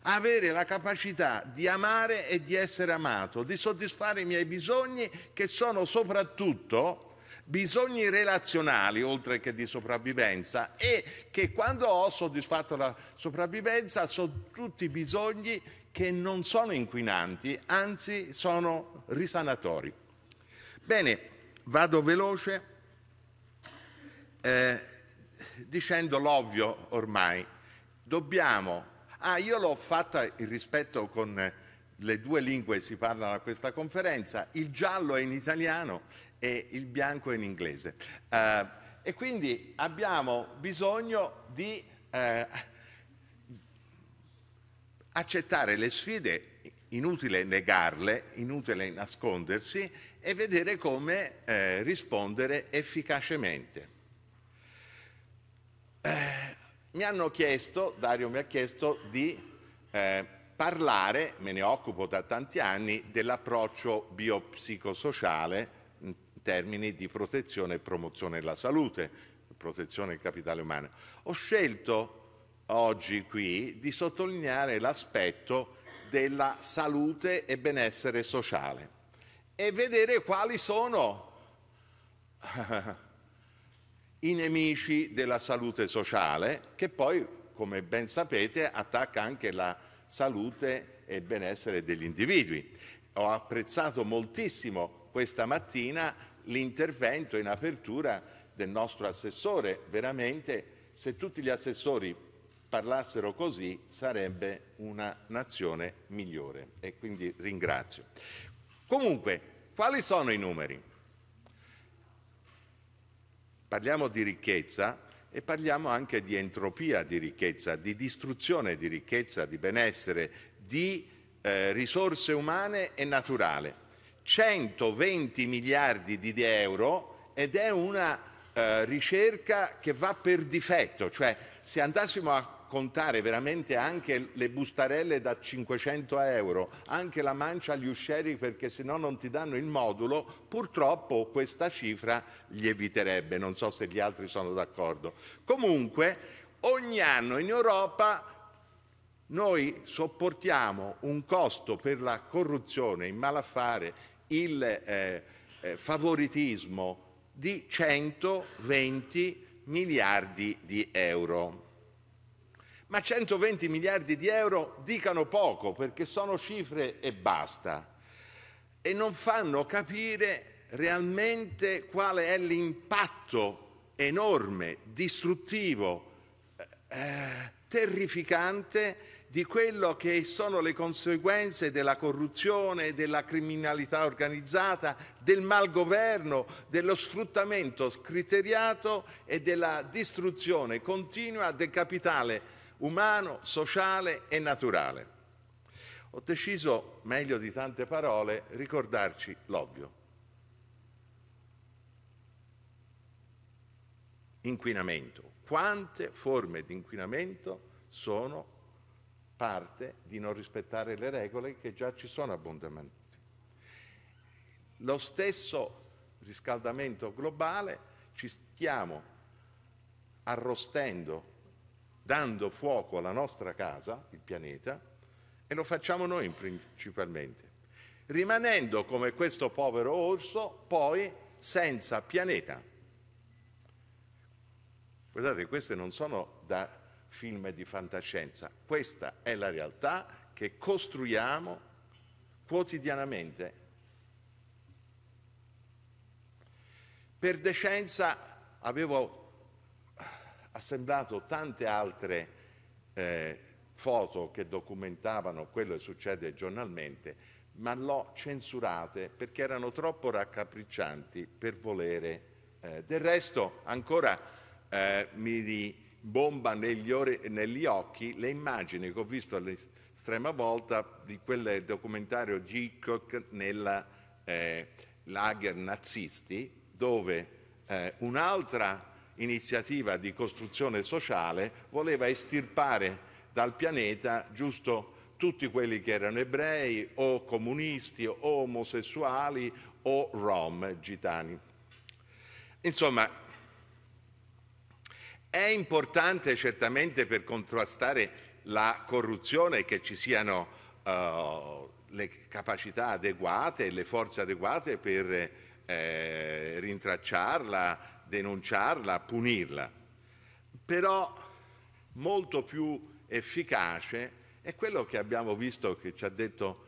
avere la capacità di amare e di essere amato, di soddisfare i miei bisogni che sono soprattutto bisogni relazionali oltre che di sopravvivenza e che quando ho soddisfatto la sopravvivenza sono tutti bisogni che non sono inquinanti, anzi sono risanatori. Bene, vado veloce eh, dicendo l'ovvio ormai. Dobbiamo... Ah, io l'ho fatta il rispetto con le due lingue si parlano a questa conferenza, il giallo è in italiano e il bianco in inglese. Uh, e quindi abbiamo bisogno di uh, accettare le sfide, inutile negarle, inutile nascondersi e vedere come uh, rispondere efficacemente. mi hanno chiesto, Dario mi ha chiesto di parlare, me ne occupo da tanti anni, dell'approccio biopsicosociale termini di protezione e promozione della salute, protezione del capitale umano. Ho scelto oggi qui di sottolineare l'aspetto della salute e benessere sociale e vedere quali sono i nemici della salute sociale che poi, come ben sapete, attacca anche la salute e il benessere degli individui. Ho apprezzato moltissimo questa mattina l'intervento in apertura del nostro assessore. Veramente se tutti gli assessori parlassero così sarebbe una nazione migliore e quindi ringrazio. Comunque, quali sono i numeri? Parliamo di ricchezza e parliamo anche di entropia di ricchezza, di distruzione di ricchezza, di benessere, di eh, risorse umane e naturale. 120 miliardi di euro ed è una eh, ricerca che va per difetto, cioè se andassimo a contare veramente anche le bustarelle da 500 euro, anche la mancia agli uscieri perché se no non ti danno il modulo, purtroppo questa cifra gli eviterebbe, non so se gli altri sono d'accordo. Comunque ogni anno in Europa noi sopportiamo un costo per la corruzione, il malaffare, il eh, eh, favoritismo di 120 miliardi di euro. Ma 120 miliardi di euro dicano poco perché sono cifre e basta e non fanno capire realmente quale è l'impatto enorme, distruttivo, eh, terrificante di quello che sono le conseguenze della corruzione, della criminalità organizzata, del malgoverno, dello sfruttamento scriteriato e della distruzione continua del capitale umano, sociale e naturale. Ho deciso, meglio di tante parole, ricordarci l'ovvio. Inquinamento. Quante forme di inquinamento sono parte di non rispettare le regole che già ci sono abbondantemente. Lo stesso riscaldamento globale ci stiamo arrostendo, dando fuoco alla nostra casa, il pianeta, e lo facciamo noi principalmente, rimanendo come questo povero orso poi senza pianeta. Guardate, queste non sono da film di fantascienza. Questa è la realtà che costruiamo quotidianamente. Per decenza avevo eh, assemblato tante altre eh, foto che documentavano quello che succede giornalmente, ma l'ho censurate perché erano troppo raccapriccianti per volere. Eh, del resto ancora eh, mi bomba negli, ore, negli occhi le immagini che ho visto all'estrema volta di quel documentario di Hitchcock nella eh, lager nazisti, dove eh, un'altra iniziativa di costruzione sociale voleva estirpare dal pianeta giusto tutti quelli che erano ebrei o comunisti o omosessuali o rom, gitani. Insomma, è importante certamente per contrastare la corruzione che ci siano uh, le capacità adeguate e le forze adeguate per eh, rintracciarla, denunciarla, punirla. Però molto più efficace è quello che abbiamo visto che ci ha detto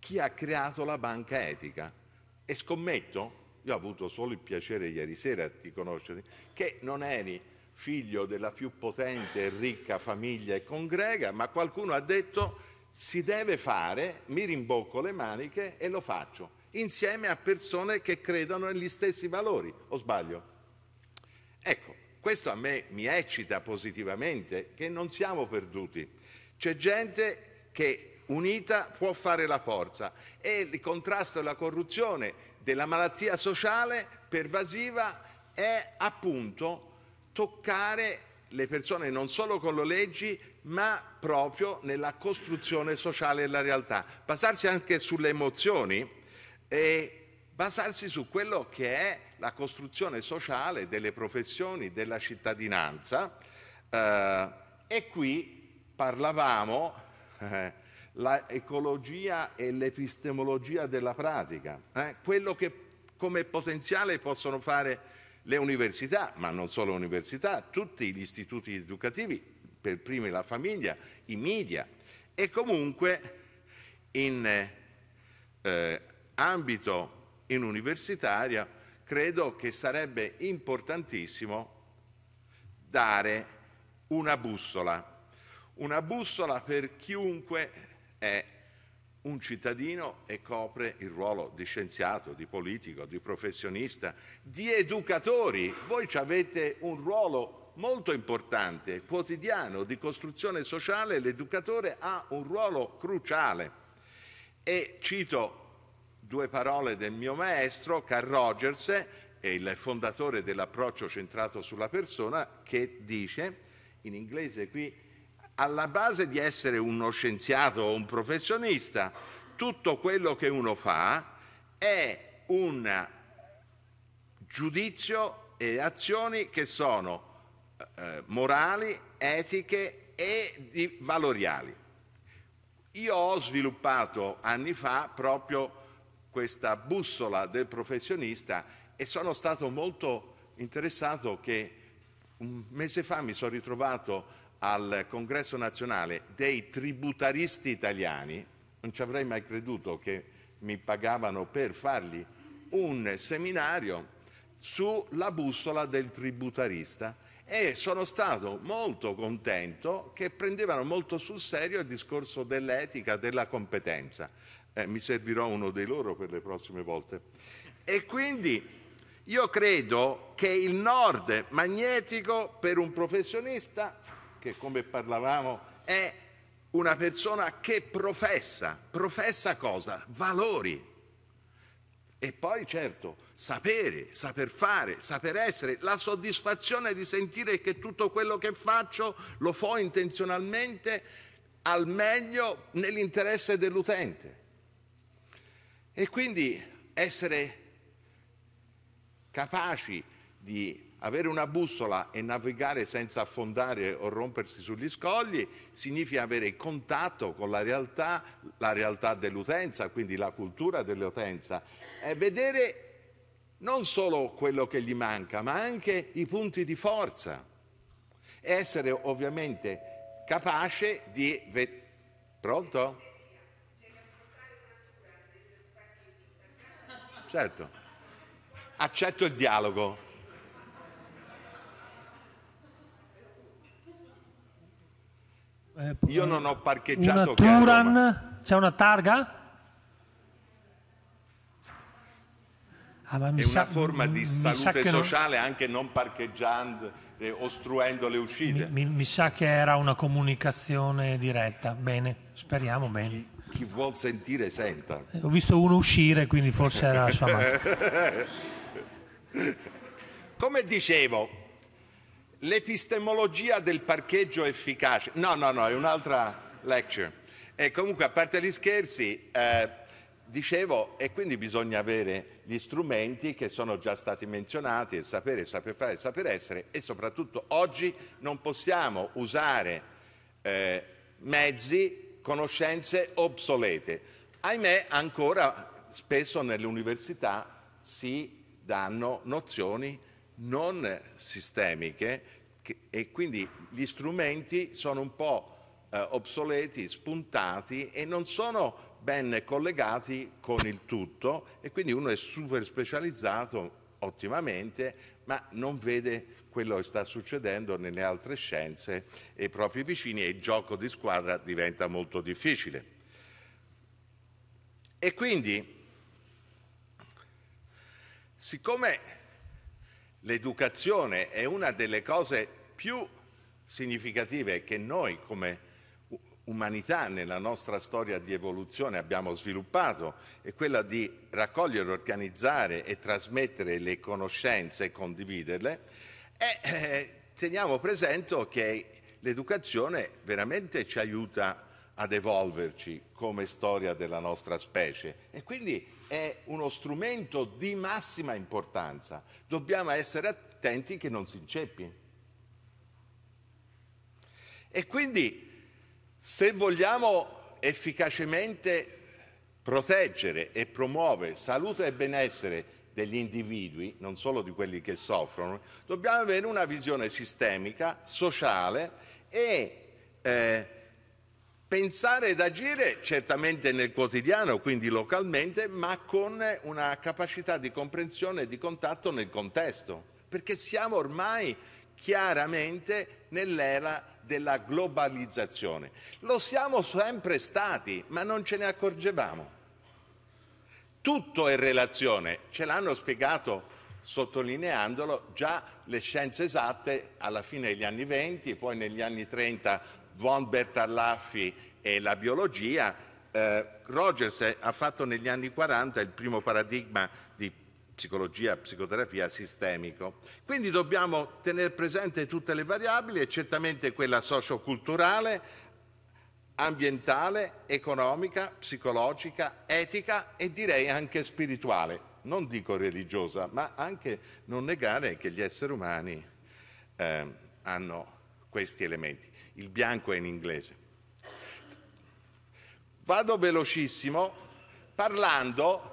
chi ha creato la banca etica. E scommetto, io ho avuto solo il piacere ieri sera di conoscerti, che non eri figlio della più potente e ricca famiglia e congrega, ma qualcuno ha detto si deve fare, mi rimbocco le maniche e lo faccio, insieme a persone che credono negli stessi valori, o sbaglio? Ecco, questo a me mi eccita positivamente, che non siamo perduti. C'è gente che unita può fare la forza e il contrasto alla corruzione, della malattia sociale pervasiva è appunto toccare le persone non solo con le leggi, ma proprio nella costruzione sociale della realtà. Basarsi anche sulle emozioni e basarsi su quello che è la costruzione sociale delle professioni, della cittadinanza. Eh, e qui parlavamo eh, l'ecologia e l'epistemologia della pratica, eh, quello che come potenziale possono fare le università, ma non solo le università, tutti gli istituti educativi, per primi la famiglia, i media e comunque in eh, ambito in universitaria credo che sarebbe importantissimo dare una bussola, una bussola per chiunque è un cittadino e copre il ruolo di scienziato, di politico, di professionista, di educatori. Voi avete un ruolo molto importante, quotidiano, di costruzione sociale, l'educatore ha un ruolo cruciale. E cito due parole del mio maestro, Carl Rogers, il fondatore dell'approccio centrato sulla persona, che dice, in inglese qui alla base di essere uno scienziato o un professionista, tutto quello che uno fa è un giudizio e azioni che sono eh, morali, etiche e valoriali. Io ho sviluppato anni fa proprio questa bussola del professionista e sono stato molto interessato che un mese fa mi sono ritrovato al congresso nazionale dei tributaristi italiani, non ci avrei mai creduto che mi pagavano per fargli un seminario sulla bussola del tributarista e sono stato molto contento che prendevano molto sul serio il discorso dell'etica, della competenza. Eh, mi servirò uno dei loro per le prossime volte. E quindi io credo che il nord magnetico per un professionista che come parlavamo è una persona che professa, professa cosa? Valori. E poi certo, sapere, saper fare, saper essere, la soddisfazione di sentire che tutto quello che faccio lo fo intenzionalmente al meglio nell'interesse dell'utente. E quindi essere capaci di avere una bussola e navigare senza affondare o rompersi sugli scogli significa avere contatto con la realtà, la realtà dell'utenza, quindi la cultura dell'utenza, e vedere non solo quello che gli manca, ma anche i punti di forza. E essere ovviamente capace di... Ve- Pronto? Certo. Accetto il dialogo. Eh, Io non ho parcheggiato. Una Turan, c'è una targa? Ah, è una forma di salute sociale non... anche non parcheggiando, eh, ostruendo le uscite. Mi, mi, mi, sa che era una comunicazione diretta. Bene, speriamo bene. Chi, chi vuol sentire, senta. Eh, ho visto uno uscire, quindi forse era la sua macchina. Come dicevo, L'epistemologia del parcheggio efficace. No, no, no, è un'altra lecture. E comunque, a parte gli scherzi, eh, dicevo, e quindi bisogna avere gli strumenti che sono già stati menzionati, il sapere, il saper fare, il saper essere, e soprattutto oggi non possiamo usare eh, mezzi, conoscenze obsolete. Ahimè, ancora spesso nell'università si danno nozioni non sistemiche che, e quindi gli strumenti sono un po' eh, obsoleti, spuntati e non sono ben collegati con il tutto e quindi uno è super specializzato ottimamente ma non vede quello che sta succedendo nelle altre scienze e i propri vicini e il gioco di squadra diventa molto difficile. E quindi, siccome L'educazione è una delle cose più significative che noi come umanità nella nostra storia di evoluzione abbiamo sviluppato è quella di raccogliere, organizzare e trasmettere le conoscenze e condividerle e eh, teniamo presente che l'educazione veramente ci aiuta ad evolverci come storia della nostra specie e quindi è uno strumento di massima importanza. Dobbiamo essere attenti che non si inceppi. E quindi se vogliamo efficacemente proteggere e promuovere salute e benessere degli individui, non solo di quelli che soffrono, dobbiamo avere una visione sistemica, sociale e eh, pensare ed agire certamente nel quotidiano, quindi localmente, ma con una capacità di comprensione e di contatto nel contesto, perché siamo ormai chiaramente nell'era della globalizzazione. Lo siamo sempre stati, ma non ce ne accorgevamo. Tutto è relazione, ce l'hanno spiegato sottolineandolo già le scienze esatte alla fine degli anni 20, poi negli anni 30 Von Bertallaffi e la biologia, eh, Rogers ha fatto negli anni 40 il primo paradigma di psicologia, psicoterapia sistemico. Quindi dobbiamo tenere presente tutte le variabili e certamente quella socioculturale, ambientale, economica, psicologica, etica e direi anche spirituale. Non dico religiosa, ma anche non negare che gli esseri umani eh, hanno questi elementi il bianco è in inglese. Vado velocissimo parlando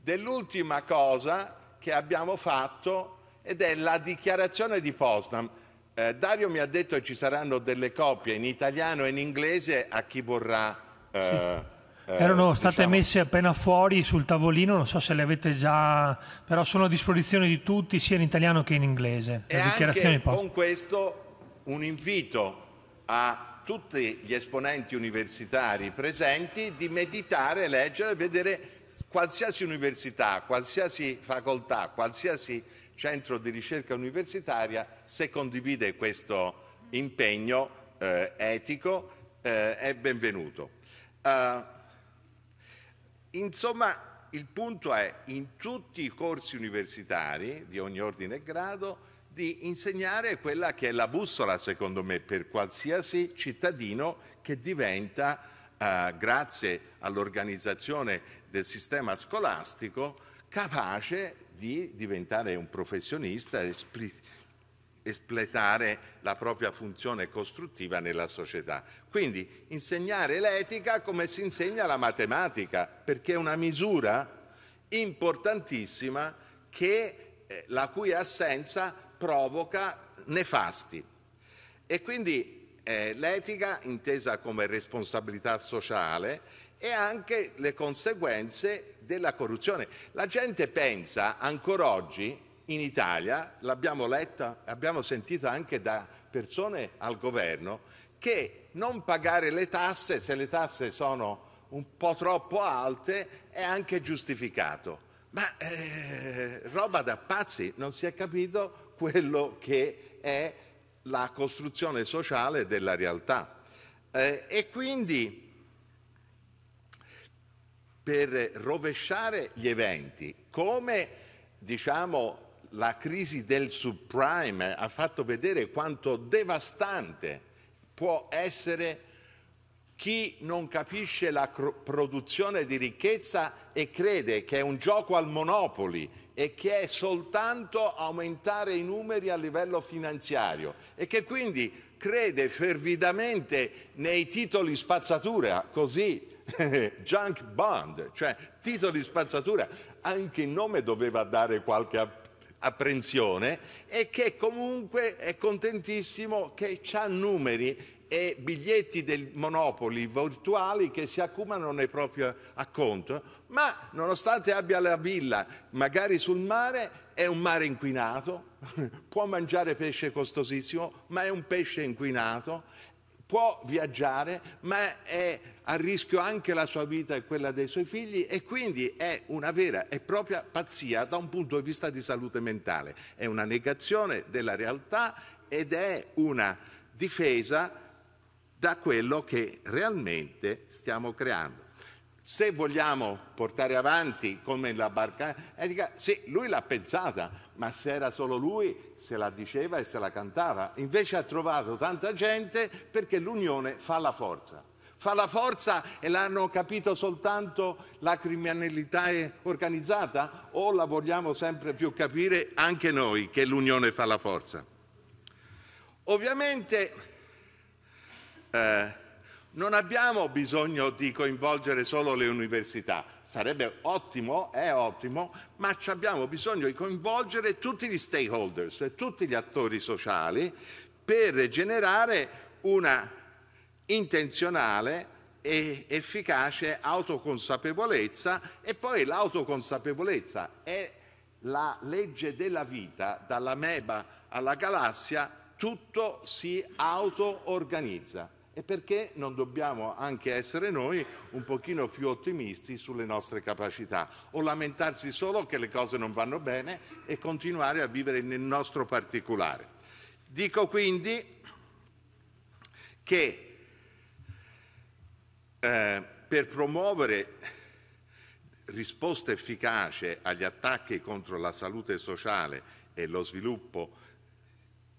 dell'ultima cosa che abbiamo fatto ed è la dichiarazione di Potsdam. Eh, Dario mi ha detto che ci saranno delle copie in italiano e in inglese a chi vorrà. Eh, sì. Eh, Erano state diciamo... messe appena fuori sul tavolino, non so se le avete già, però sono a disposizione di tutti, sia in italiano che in inglese. E anche con questo un invito a tutti gli esponenti universitari presenti di meditare, leggere e vedere qualsiasi università, qualsiasi facoltà, qualsiasi centro di ricerca universitaria se condivide questo impegno eh, etico eh, è benvenuto. Uh, insomma, il punto è in tutti i corsi universitari di ogni ordine e grado di insegnare quella che è la bussola, secondo me, per qualsiasi cittadino che diventa, eh, grazie all'organizzazione del sistema scolastico, capace di diventare un professionista e espletare la propria funzione costruttiva nella società. Quindi insegnare l'etica come si insegna la matematica, perché è una misura importantissima che, eh, la cui assenza provoca nefasti. E quindi eh, l'etica intesa come responsabilità sociale e anche le conseguenze della corruzione. La gente pensa ancora oggi in Italia, l'abbiamo letta, abbiamo sentita anche da persone al governo, che non pagare le tasse, se le tasse sono un po' troppo alte, è anche giustificato. Ma eh, roba da pazzi, non si è capito quello che è la costruzione sociale della realtà. Eh, e quindi per rovesciare gli eventi, come diciamo, la crisi del subprime ha fatto vedere quanto devastante può essere chi non capisce la produzione di ricchezza e crede che è un gioco al monopoli e che è soltanto aumentare i numeri a livello finanziario e che quindi crede fervidamente nei titoli spazzatura, così, junk bond, cioè titoli spazzatura, anche il nome doveva dare qualche apprensione e che comunque è contentissimo che ha numeri e biglietti del Monopoli virtuali che si accumulano nel proprio acconto, ma nonostante abbia la villa magari sul mare, è un mare inquinato, può mangiare pesce costosissimo, ma è un pesce inquinato, può viaggiare, ma è a rischio anche la sua vita e quella dei suoi figli e quindi è una vera e propria pazzia da un punto di vista di salute mentale, è una negazione della realtà ed è una difesa da quello che realmente stiamo creando. Se vogliamo portare avanti come la barcanica, sì, lui l'ha pensata, ma se era solo lui se la diceva e se la cantava. Invece ha trovato tanta gente perché l'unione fa la forza fa la forza e l'hanno capito soltanto la criminalità organizzata o la vogliamo sempre più capire anche noi che l'unione fa la forza? Ovviamente eh, non abbiamo bisogno di coinvolgere solo le università, sarebbe ottimo, è ottimo, ma abbiamo bisogno di coinvolgere tutti gli stakeholders tutti gli attori sociali per generare una intenzionale e efficace autoconsapevolezza e poi l'autoconsapevolezza è la legge della vita, dalla meba alla galassia, tutto si auto-organizza e perché non dobbiamo anche essere noi un pochino più ottimisti sulle nostre capacità o lamentarsi solo che le cose non vanno bene e continuare a vivere nel nostro particolare. Dico quindi che eh, per promuovere risposte efficaci agli attacchi contro la salute sociale e lo sviluppo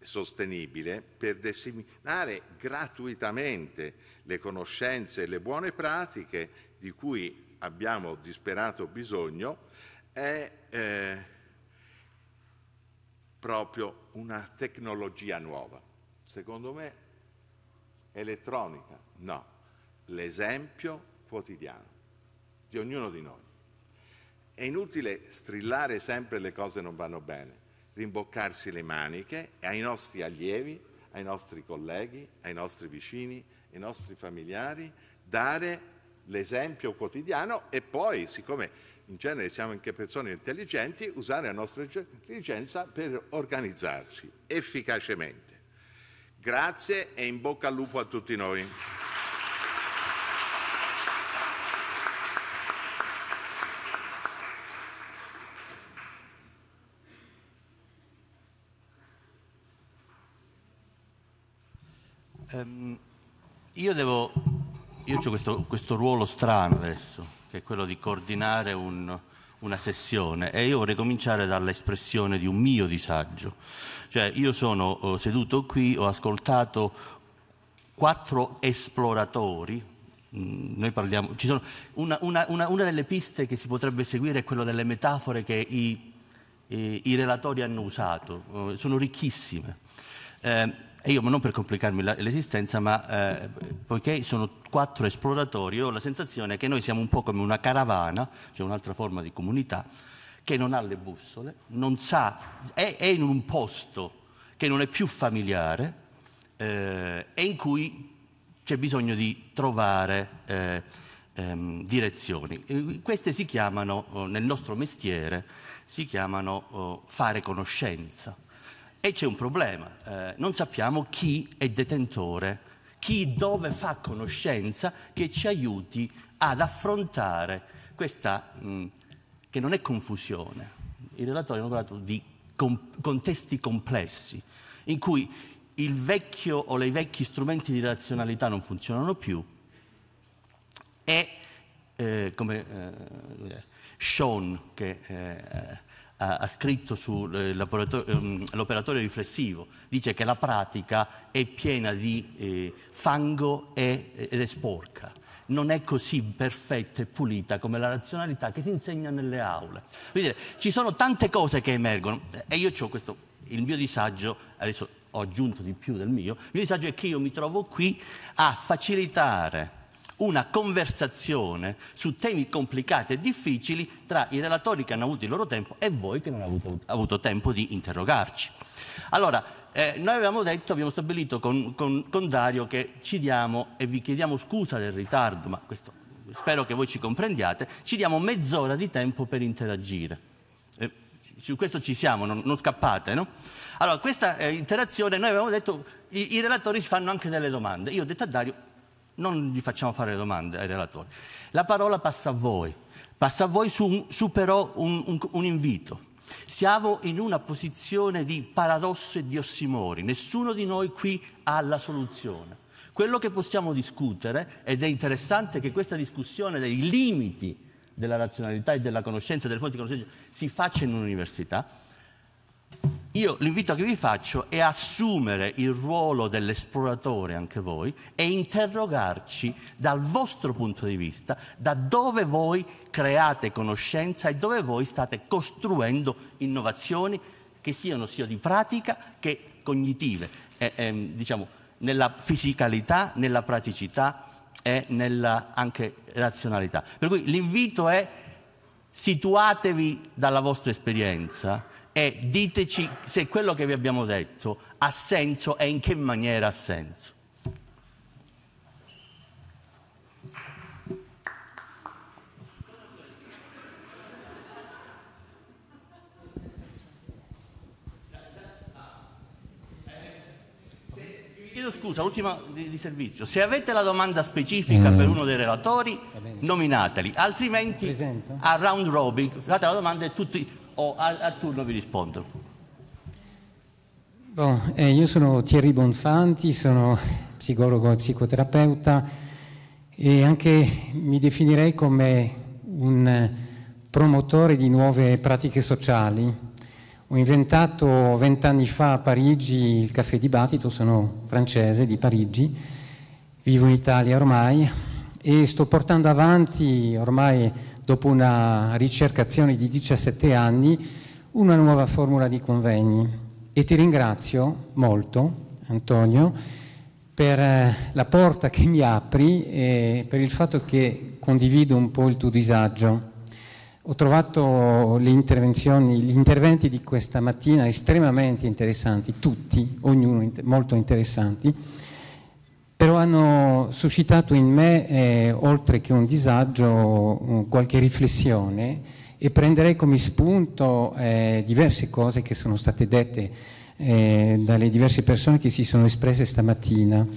sostenibile per disseminare gratuitamente le conoscenze e le buone pratiche di cui abbiamo disperato bisogno è eh, proprio una tecnologia nuova. Secondo me elettronica, no, l'esempio quotidiano di ognuno di noi. È inutile strillare sempre le cose non vanno bene rimboccarsi le maniche e ai nostri allievi, ai nostri colleghi, ai nostri vicini, ai nostri familiari, dare l'esempio quotidiano e poi, siccome in genere siamo anche persone intelligenti, usare la nostra intelligenza per organizzarci efficacemente. Grazie e in bocca al lupo a tutti noi. Um, io devo, io ho questo, questo, ruolo strano adesso, che è quello di coordinare un, una sessione e io vorrei cominciare dall'espressione di un mio disagio. Cioè io sono oh, seduto qui, ho ascoltato quattro esploratori, mm, noi parliamo, una, una, una, una, delle piste che si potrebbe seguire è quella delle metafore che i, i, i relatori hanno usato, oh, sono ricchissime. Eh, e io, non per complicarmi l'esistenza, ma eh, poiché sono quattro esploratori, ho la sensazione che noi siamo un po' come una caravana, cioè un'altra forma di comunità, che non ha le bussole, non sa, è, è in un posto che non è più familiare eh, e in cui c'è bisogno di trovare eh, ehm, direzioni. Queste si chiamano, oh, nel nostro mestiere, si chiamano oh, fare conoscenza. E c'è un problema, eh, non sappiamo chi è detentore, chi dove fa conoscenza che ci aiuti ad affrontare questa, mh, mm, che non è confusione. I relatori hanno parlato di com- contesti complessi, in cui il vecchio o i vecchi strumenti di razionalità non funzionano più e, eh, come eh, Sean, che eh, ha, ha scritto sull'operatore eh, ehm, riflessivo, dice che la pratica è piena di eh, fango e, eh, ed è sporca non è così perfetta e pulita come la razionalità che si insegna nelle aule. Vedete, ci sono tante cose che emergono e io ho questo, il mio disagio, adesso ho aggiunto di più del mio, il mio disagio è che io mi trovo qui a facilitare una conversazione su temi complicati e difficili tra i relatori che hanno avuto il loro tempo e voi che non avete avuto tempo di interrogarci. Allora, eh, noi avevamo detto, abbiamo stabilito con, con, con, Dario che ci diamo, e vi chiediamo scusa del ritardo, ma questo, spero che voi ci comprendiate, ci diamo mezz'ora di tempo per interagire. Eh, su questo ci siamo, non, non scappate, no? Allora, questa eh, interazione, noi avevamo detto, i, i relatori si fanno anche delle domande. Io ho detto a Dario, non gli facciamo fare domande ai relatori. La parola passa a voi, passa a voi su, su però un, un, un invito. Siamo in una posizione di paradosso e di ossimori, nessuno di noi qui ha la soluzione. Quello che possiamo discutere, ed è interessante che questa discussione dei limiti della razionalità e della conoscenza, delle fonti di conoscenza, si faccia in un'università, io l'invito che vi faccio è assumere il ruolo dell'esploratore anche voi e interrogarci dal vostro punto di vista, da dove voi create conoscenza e dove voi state costruendo innovazioni che siano sia di pratica che cognitive, eh, eh, diciamo, nella fisicalità, nella praticità e nella anche razionalità. Per cui l'invito è situatevi dalla vostra esperienza e diteci se quello che vi abbiamo detto ha senso e in che maniera ha senso. chiedo scusa, ultima di, di, servizio. Se avete la domanda specifica mm. per uno dei relatori, nominateli, altrimenti Presento. a round robin fate la domanda e tutti o oh, al, al turno vi rispondo. Bon, eh, io sono Thierry Bonfanti, sono psicologo e psicoterapeuta e anche mi definirei come un eh, promotore di nuove pratiche sociali. Ho inventato vent'anni fa a Parigi il caffè dibattito, sono francese di Parigi, vivo in Italia ormai e sto portando avanti ormai dopo una ricercazione di 17 anni, una nuova formula di convegni. E ti ringrazio molto, Antonio, per eh, la porta che mi apri e per il fatto che condivido un po' il tuo disagio. Ho trovato gli interventi di questa mattina estremamente interessanti, tutti, ognuno molto interessanti però hanno suscitato in me, eh, oltre che un disagio, qualche riflessione e prenderei come spunto eh, diverse cose che sono state dette eh, dalle diverse persone che si sono espresse stamattina,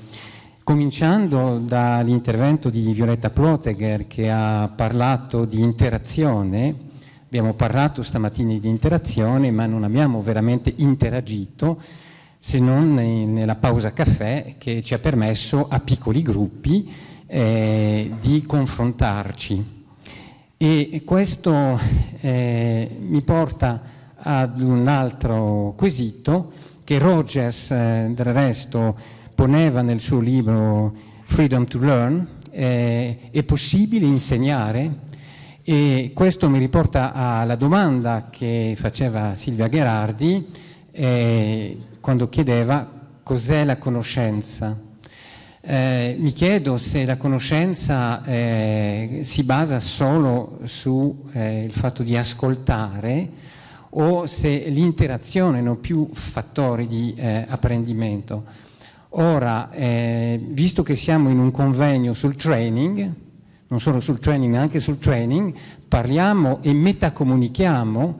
cominciando dall'intervento di Violetta Ploteger che ha parlato di interazione. Abbiamo parlato stamattina di interazione, ma non abbiamo veramente interagito se non nei, nella pausa caffè che ci ha permesso a piccoli gruppi eh, di confrontarci. E questo eh, mi porta ad un altro quesito che Rogers, eh, del resto, poneva nel suo libro Freedom to Learn, eh, è possibile insegnare? E questo mi riporta alla domanda che faceva Silvia Gherardi, eh, quando chiedeva cos'è la conoscenza. Eh, mi chiedo se la conoscenza eh, si basa solo sul eh, fatto di ascoltare o se l'interazione non più fattori di eh, apprendimento. Ora, eh, visto che siamo in un convegno sul training, non solo sul training, ma anche sul training, parliamo e metacomunichiamo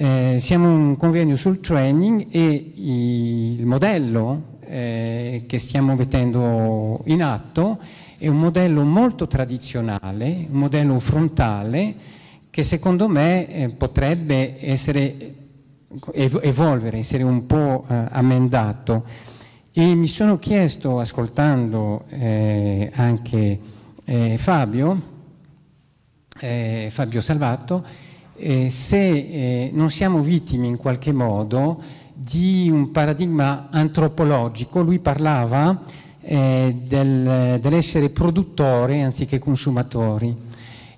eh, siamo un convegno sul training e il modello eh, che stiamo mettendo in atto è un modello molto tradizionale, un modello frontale che secondo me eh, potrebbe essere, ev evolvere, essere un po' eh, ammendato. E mi sono chiesto, ascoltando eh, anche eh, Fabio, Fabio Salvato, eh, se eh, non siamo vittime in qualche modo di un paradigma antropologico. Lui parlava eh, del, dell'essere produttore anziché consumatori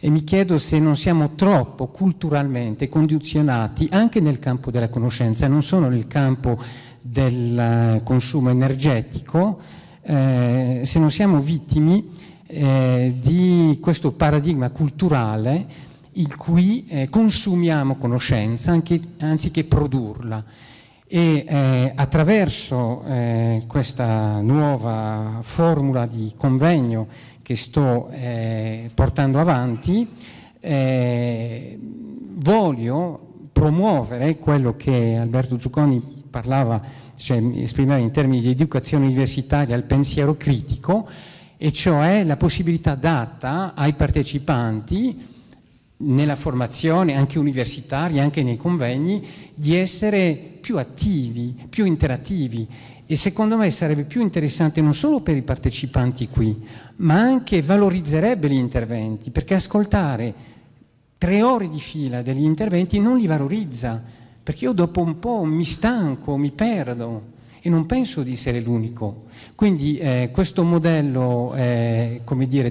e mi chiedo se non siamo troppo culturalmente condizionati anche nel campo della conoscenza, non solo nel campo del eh, consumo energetico, eh, se non siamo vittime eh, di questo paradigma culturale in cui eh, consumiamo conoscenza anche, anziché produrla e eh, attraverso eh, questa nuova formula di convegno che sto eh, portando avanti eh, voglio promuovere quello che Alberto Zucconi parlava, cioè, esprimeva in termini di educazione universitaria al pensiero critico e cioè la possibilità data ai partecipanti nella formazione anche universitaria, anche nei convegni, di essere più attivi, più interattivi e secondo me sarebbe più interessante non solo per i partecipanti qui, ma anche valorizzerebbe gli interventi, perché ascoltare tre ore di fila degli interventi non li valorizza, perché io dopo un po' mi stanco, mi perdo e non penso di essere l'unico. Quindi eh, questo modello eh, dire,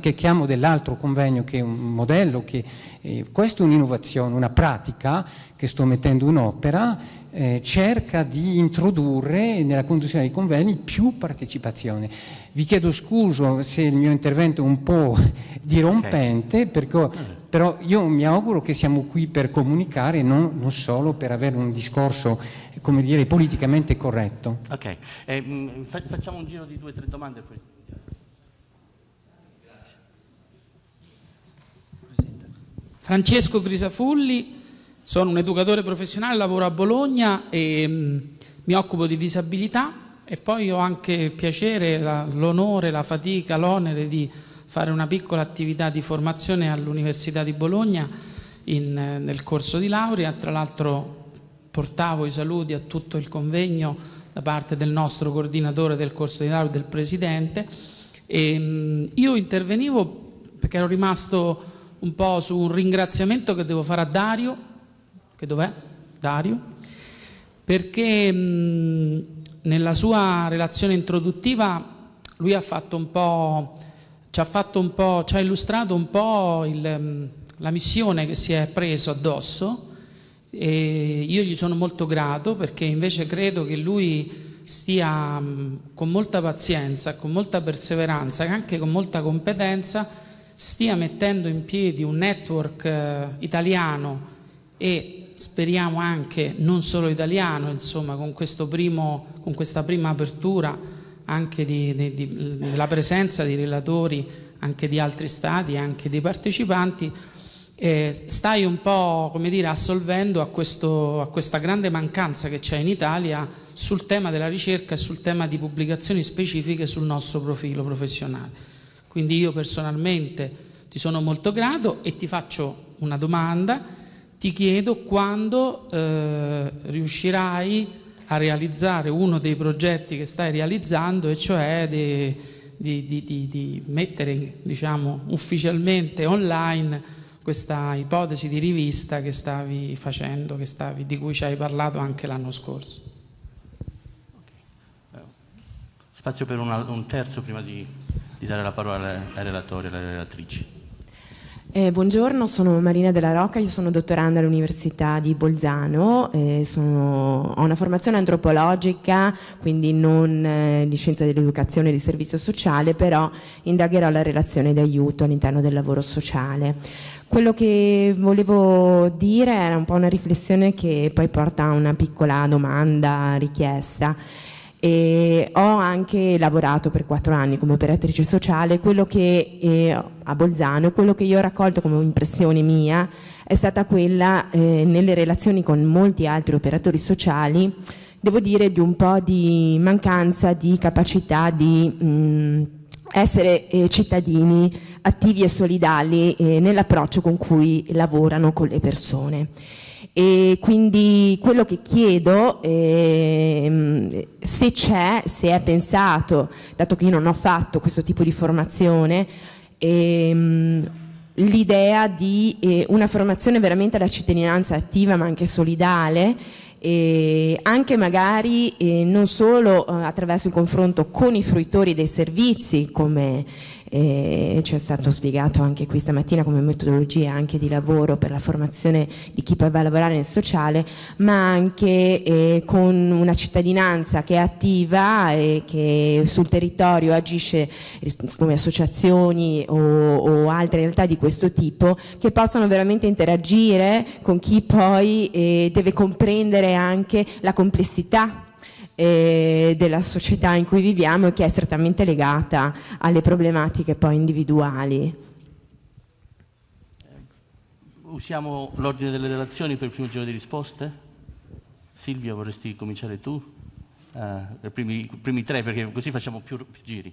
che chiamo dell'altro convegno, che è un modello, che, eh, questa è un'innovazione, una pratica che sto mettendo in opera, eh, cerca di introdurre nella conduzione dei convegni più partecipazione. Vi chiedo scuso se il mio intervento è un po' dirompente, okay. perché, però io mi auguro che siamo qui per comunicare, non, non solo per avere un discorso, come dire, politicamente corretto. Ok, eh, mm, facciamo un giro di due o tre domande poi. Francesco Grisafulli, sono un educatore professionale, lavoro a Bologna e mh, mm, mi occupo di disabilità e poi ho anche il piacere, l'onore, la fatica, l'onere di fare una piccola attività di formazione all'Università di Bologna in, eh, nel corso di laurea, tra l'altro portavo i saluti a tutto il convegno da parte del nostro coordinatore del corso di laurea, del presidente, e mm, io intervenivo perché ero rimasto un po' su un ringraziamento che devo fare a Dario, che dov'è? Dario, perché mh, mm, nella sua relazione introduttiva lui ha fatto un po', ci ha, fatto un po', ci ha illustrato un po' il, mm, la missione che si è preso addosso e io gli sono molto grato perché invece credo che lui stia mm, con molta pazienza, con molta perseveranza e anche con molta competenza stia mettendo in piedi un network eh, italiano e speriamo anche non solo italiano, insomma, con, primo, con questa prima apertura anche di, di, di, della presenza di relatori anche di altri stati, anche di partecipanti, eh, stai un po' come dire, assolvendo a, questo, a questa grande mancanza che c'è in Italia sul tema della ricerca e sul tema di pubblicazioni specifiche sul nostro profilo professionale. Quindi io personalmente ti sono molto grato e ti faccio una domanda ti chiedo quando eh, riuscirai a realizzare uno dei progetti che stai realizzando, e cioè di, di, di, di mettere diciamo, ufficialmente online questa ipotesi di rivista che stavi facendo, che stavi, di cui ci hai parlato anche l'anno scorso. Spazio per una, un terzo prima di, dare la parola ai relatori e alle relatrici. Eh, buongiorno, sono Marina Della Rocca, io sono dottoranda all'Università di Bolzano, eh, sono, ho una formazione antropologica, quindi non eh, di scienza dell'educazione e di servizio sociale, però indagherò la relazione d'aiuto all'interno del lavoro sociale. Quello che volevo dire era un po' una riflessione che poi porta a una piccola domanda, richiesta. E ho anche lavorato per quattro anni come operatrice sociale, quello che eh, a Bolzano, quello che io ho raccolto come impressione mia è stata quella eh, nelle relazioni con molti altri operatori sociali, devo dire di un po' di mancanza di capacità di mh, mm, essere eh, cittadini attivi e solidali eh, nell'approccio con cui lavorano con le persone. E quindi quello che chiedo è ehm, se c'è, se è pensato, dato che io non ho fatto questo tipo di formazione, ehm, l'idea di eh, una formazione veramente alla cittadinanza attiva ma anche solidale eh, anche magari eh, non solo eh, attraverso il confronto con i fruitori dei servizi come e ci è stato spiegato anche questa mattina come metodologia anche di lavoro per la formazione di chi poi va a lavorare nel sociale, ma anche eh, con una cittadinanza che è attiva e che sul territorio agisce come associazioni o, o altre realtà di questo tipo che possano veramente interagire con chi poi eh, deve comprendere anche la complessità eh, della società in cui viviamo e che è strettamente legata alle problematiche poi individuali. Usiamo l'ordine delle relazioni per il primo giro di risposte? Silvia vorresti cominciare tu? Uh, I primi, primi tre perché così facciamo più, più giri.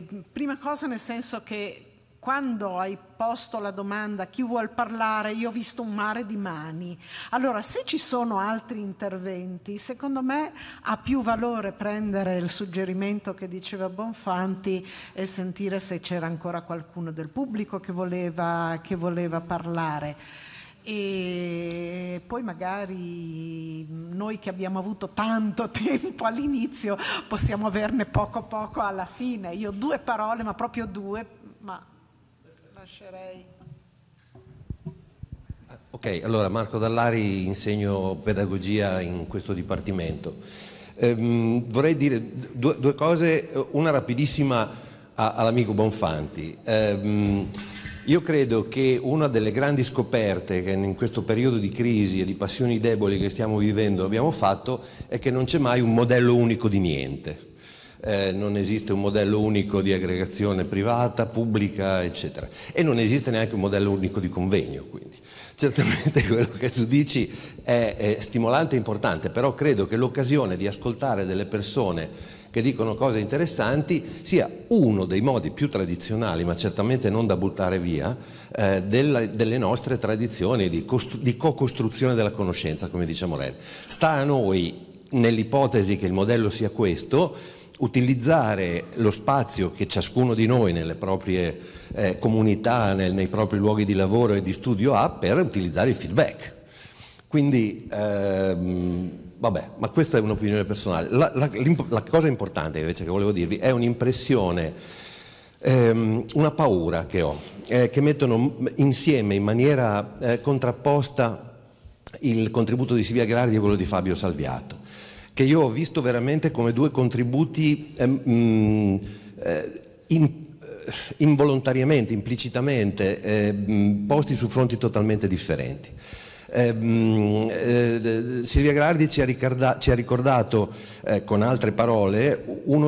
Ehm, prima cosa nel senso che quando hai posto la domanda chi vuol parlare, io ho visto un mare di mani. Allora, se ci sono altri interventi, secondo me ha più valore prendere il suggerimento che diceva Bonfanti e sentire se c'era ancora qualcuno del pubblico che voleva, che voleva parlare e poi magari noi che abbiamo avuto tanto tempo all'inizio possiamo averne poco poco alla fine. Io due parole, ma proprio due, ma lascerei. Ah, ok, allora Marco Dallari insegno pedagogia in questo dipartimento. Ehm, vorrei dire due, due, cose, una rapidissima all'amico Bonfanti. Ehm, io credo che una delle grandi scoperte che in questo periodo di crisi e di passioni deboli che stiamo vivendo abbiamo fatto è che non c'è mai un modello unico di niente. Eh, non esiste un modello unico di aggregazione privata, pubblica, eccetera. E non esiste neanche un modello unico di convegno, quindi. Certamente quello che tu dici è, è stimolante e importante, però credo che l'occasione di ascoltare delle persone che dicono cose interessanti sia uno dei modi più tradizionali, ma certamente non da buttare via, eh, della, delle nostre tradizioni di, di co-costruzione della conoscenza, come dice Morel. Sta a noi, nell'ipotesi che il modello sia questo, utilizzare lo spazio che ciascuno di noi nelle proprie eh, comunità, nel, nei propri luoghi di lavoro e di studio ha per utilizzare il feedback. Quindi ehm, Vabbè, ma questa è un'opinione personale. La, la, la cosa importante invece che volevo dirvi è un'impressione, ehm, una paura che ho, eh, che mettono insieme in maniera eh, contrapposta il contributo di Silvia Gherardi e quello di Fabio Salviato, che io ho visto veramente come due contributi ehm, mm, eh, in, involontariamente, implicitamente, eh, mm, posti su fronti totalmente differenti. Ehm, eh, Silvia Grardi ci ha, ricorda- ci ha ricordato eh, con altre parole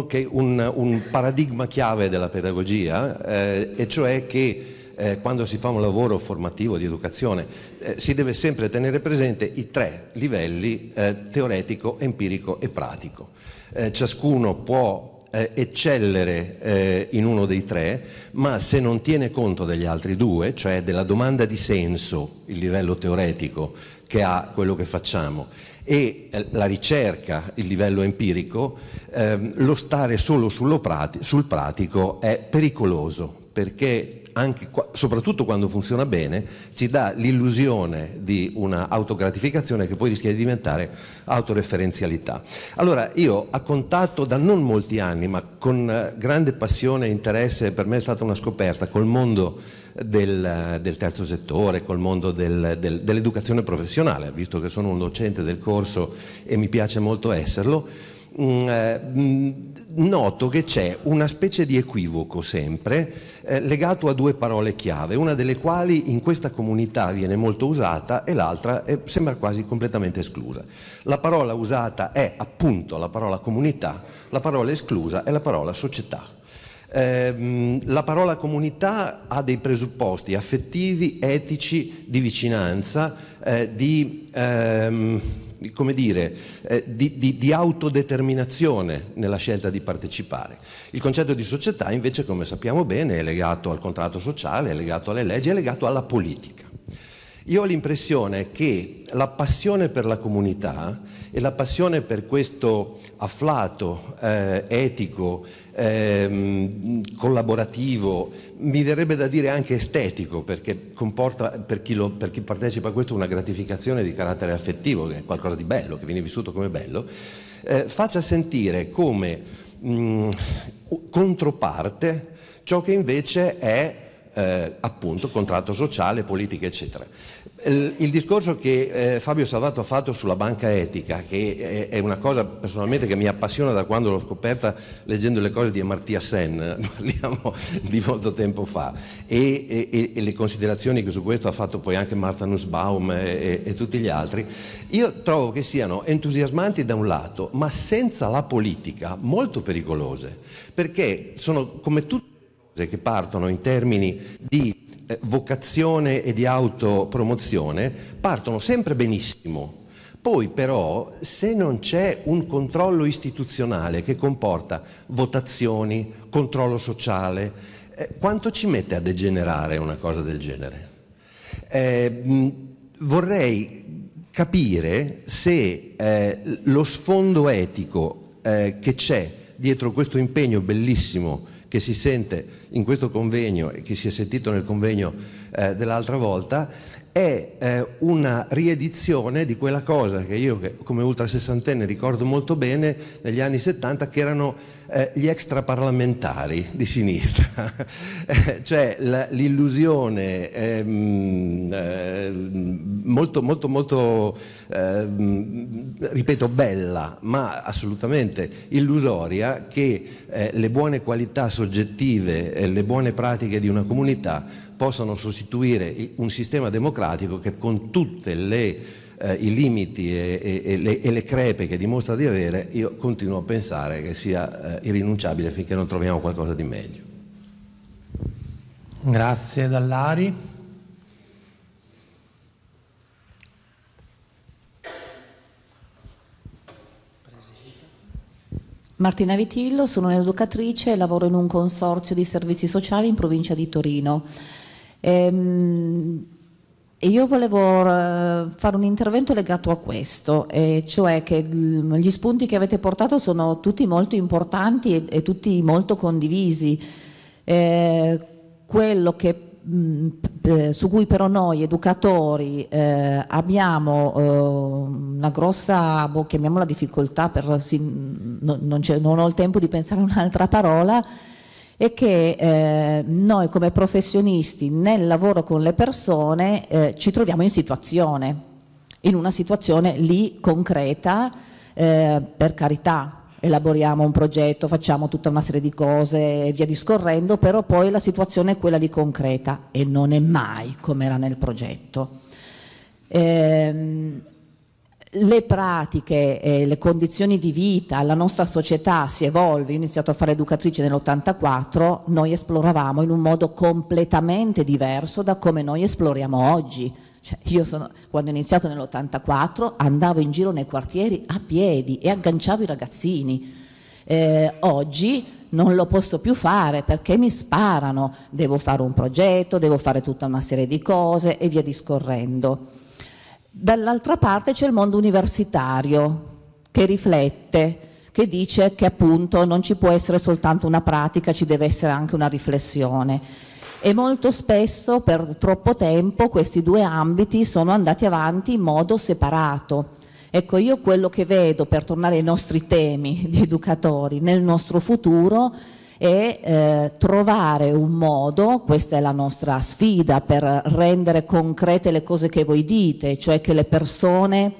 che, un, un, paradigma chiave della pedagogia, eh, e cioè che eh, quando si fa un lavoro formativo di educazione, eh, si deve sempre tenere presente i tre livelli eh, teoretico, empirico e pratico. Eh, ciascuno può eh, eccellere eh, in uno dei tre, ma se non tiene conto degli altri due, cioè della domanda di senso, il livello teoretico che ha quello che facciamo, e eh, la ricerca, il livello empirico, ehm, lo stare solo prati- sul pratico è pericoloso perché anche, soprattutto quando funziona bene ci dà l'illusione di una autogratificazione che poi rischia di diventare autoreferenzialità. Allora io a contatto da non molti anni ma con eh, grande passione e interesse, per me è stata una scoperta col mondo del, eh, del terzo settore, col mondo del, del, dell'educazione professionale, visto che sono un docente del corso e mi piace molto esserlo, Mm, eh, mm, noto che c'è una specie di equivoco sempre eh, legato a due parole chiave, una delle quali in questa comunità viene molto usata e l'altra è, eh, sembra quasi completamente esclusa. La parola usata è appunto la parola comunità, la parola esclusa è la parola società. Ehm, la parola comunità ha dei presupposti affettivi, etici, di vicinanza, eh, di... Ehm, come dire, eh, di, di, di, autodeterminazione nella scelta di partecipare. Il concetto di società invece, come sappiamo bene, è legato al contratto sociale, è legato alle leggi, è legato alla politica. Io ho l'impressione che la passione per la comunità e la passione per questo afflato eh, etico, eh, collaborativo, mi verrebbe da dire anche estetico, perché comporta per chi, lo, per chi partecipa a questo una gratificazione di carattere affettivo, che è qualcosa di bello, che viene vissuto come bello, eh, faccia sentire come mh, mm, controparte ciò che invece è eh, appunto contratto sociale, politica, eccetera. Il discorso che eh, Fabio Salvato ha fatto sulla banca etica, che è, è una cosa personalmente che mi appassiona da quando l'ho scoperta leggendo le cose di Amartya Sen, parliamo di molto tempo fa, e, e, e, le considerazioni che su questo ha fatto poi anche Martha Nussbaum e, e tutti gli altri, io trovo che siano entusiasmanti da un lato, ma senza la politica molto pericolose, perché sono come tutte le cose che partono in termini di eh, vocazione e di autopromozione partono sempre benissimo. Poi però se non c'è un controllo istituzionale che comporta votazioni, controllo sociale, eh, quanto ci mette a degenerare una cosa del genere? Eh, mh, vorrei capire se eh, lo sfondo etico eh, che c'è dietro questo impegno bellissimo che si sente in questo convegno e che si è sentito nel convegno eh, dell'altra volta è eh, una riedizione di quella cosa che io come ultra sessantenne ricordo molto bene negli anni 70 che erano eh, gli extraparlamentari di sinistra, eh, cioè la, l'illusione ehm, eh, molto molto molto ehm, ripeto bella ma assolutamente illusoria che eh, le buone qualità soggettive e le buone pratiche di una comunità possano sostituire un sistema democratico che con tutti eh, i limiti e, e, e, le, e, le, crepe che dimostra di avere, io continuo a pensare che sia eh, irrinunciabile finché non troviamo qualcosa di meglio. Grazie Dallari. Martina Vitillo, sono un'educatrice e lavoro in un consorzio di servizi sociali in provincia di Torino. Ehm, e io volevo eh, fare un intervento legato a questo, e cioè che mm, gli spunti che avete portato sono tutti molto importanti e, e tutti molto condivisi. Eh, quello che, mh, mm, eh, su cui però noi educatori eh, abbiamo eh, una grossa, boh, chiamiamola difficoltà, per, sì, mm, no, non, non ho il tempo di pensare a un'altra parola, è che eh, noi come professionisti nel lavoro con le persone eh, ci troviamo in situazione, in una situazione lì concreta, eh, per carità elaboriamo un progetto, facciamo tutta una serie di cose e via discorrendo, però poi la situazione è quella lì concreta e non è mai come era nel progetto. Ehm, le pratiche, eh, le condizioni di vita, la nostra società si evolve, io ho iniziato a fare educatrice nell'84, noi esploravamo in un modo completamente diverso da come noi esploriamo oggi. Cioè, io sono, quando ho iniziato nell'84 andavo in giro nei quartieri a piedi e agganciavo i ragazzini. Eh, oggi non lo posso più fare perché mi sparano, devo fare un progetto, devo fare tutta una serie di cose e via discorrendo. Dall'altra parte c'è il mondo universitario che riflette, che dice che appunto non ci può essere soltanto una pratica, ci deve essere anche una riflessione. E molto spesso per troppo tempo questi due ambiti sono andati avanti in modo separato. Ecco, io quello che vedo per tornare ai nostri temi di educatori nel nostro futuro e eh, trovare un modo, questa è la nostra sfida per rendere concrete le cose che voi dite, cioè che le persone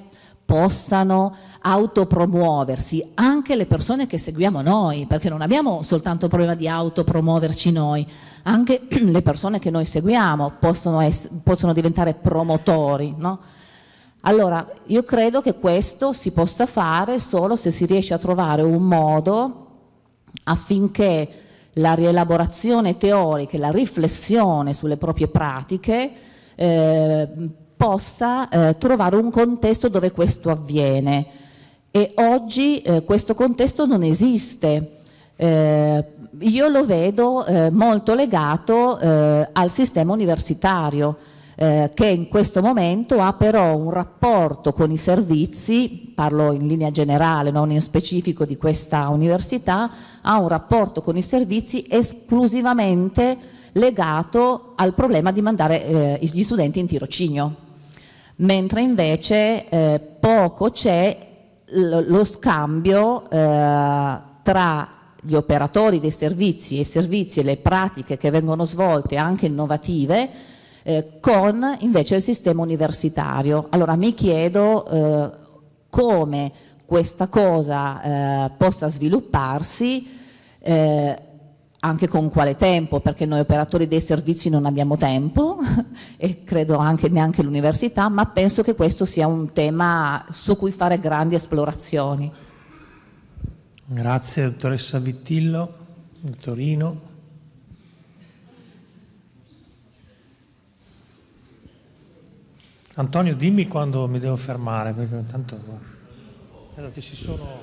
possano autopromuoversi, anche le persone che seguiamo noi, perché non abbiamo soltanto il problema di autopromuoverci noi, anche le persone che noi seguiamo possono, essere, possono diventare promotori. No? Allora, io credo che questo si possa fare solo se si riesce a trovare un modo affinché la rielaborazione teorica e la riflessione sulle proprie pratiche eh, possa eh, trovare un contesto dove questo avviene. E oggi eh, questo contesto non esiste. Eh, io lo vedo eh, molto legato eh, al sistema universitario eh, che in questo momento ha però un rapporto con i servizi, parlo in linea generale, non in specifico di questa università, ha un rapporto con i servizi esclusivamente legato al problema di mandare eh, gli studenti in tirocinio, mentre invece eh, poco c'è lo scambio eh, tra gli operatori dei servizi e i servizi e le pratiche che vengono svolte anche innovative eh, con invece il sistema universitario. Allora mi chiedo eh, come questa cosa eh, possa svilupparsi eh, anche con quale tempo, perché noi operatori dei servizi non abbiamo tempo e credo anche neanche l'università, ma penso che questo sia un tema su cui fare grandi esplorazioni. Grazie dottoressa Vittillo, Torino. Antonio, dimmi quando mi devo fermare, perché intanto che ci sono...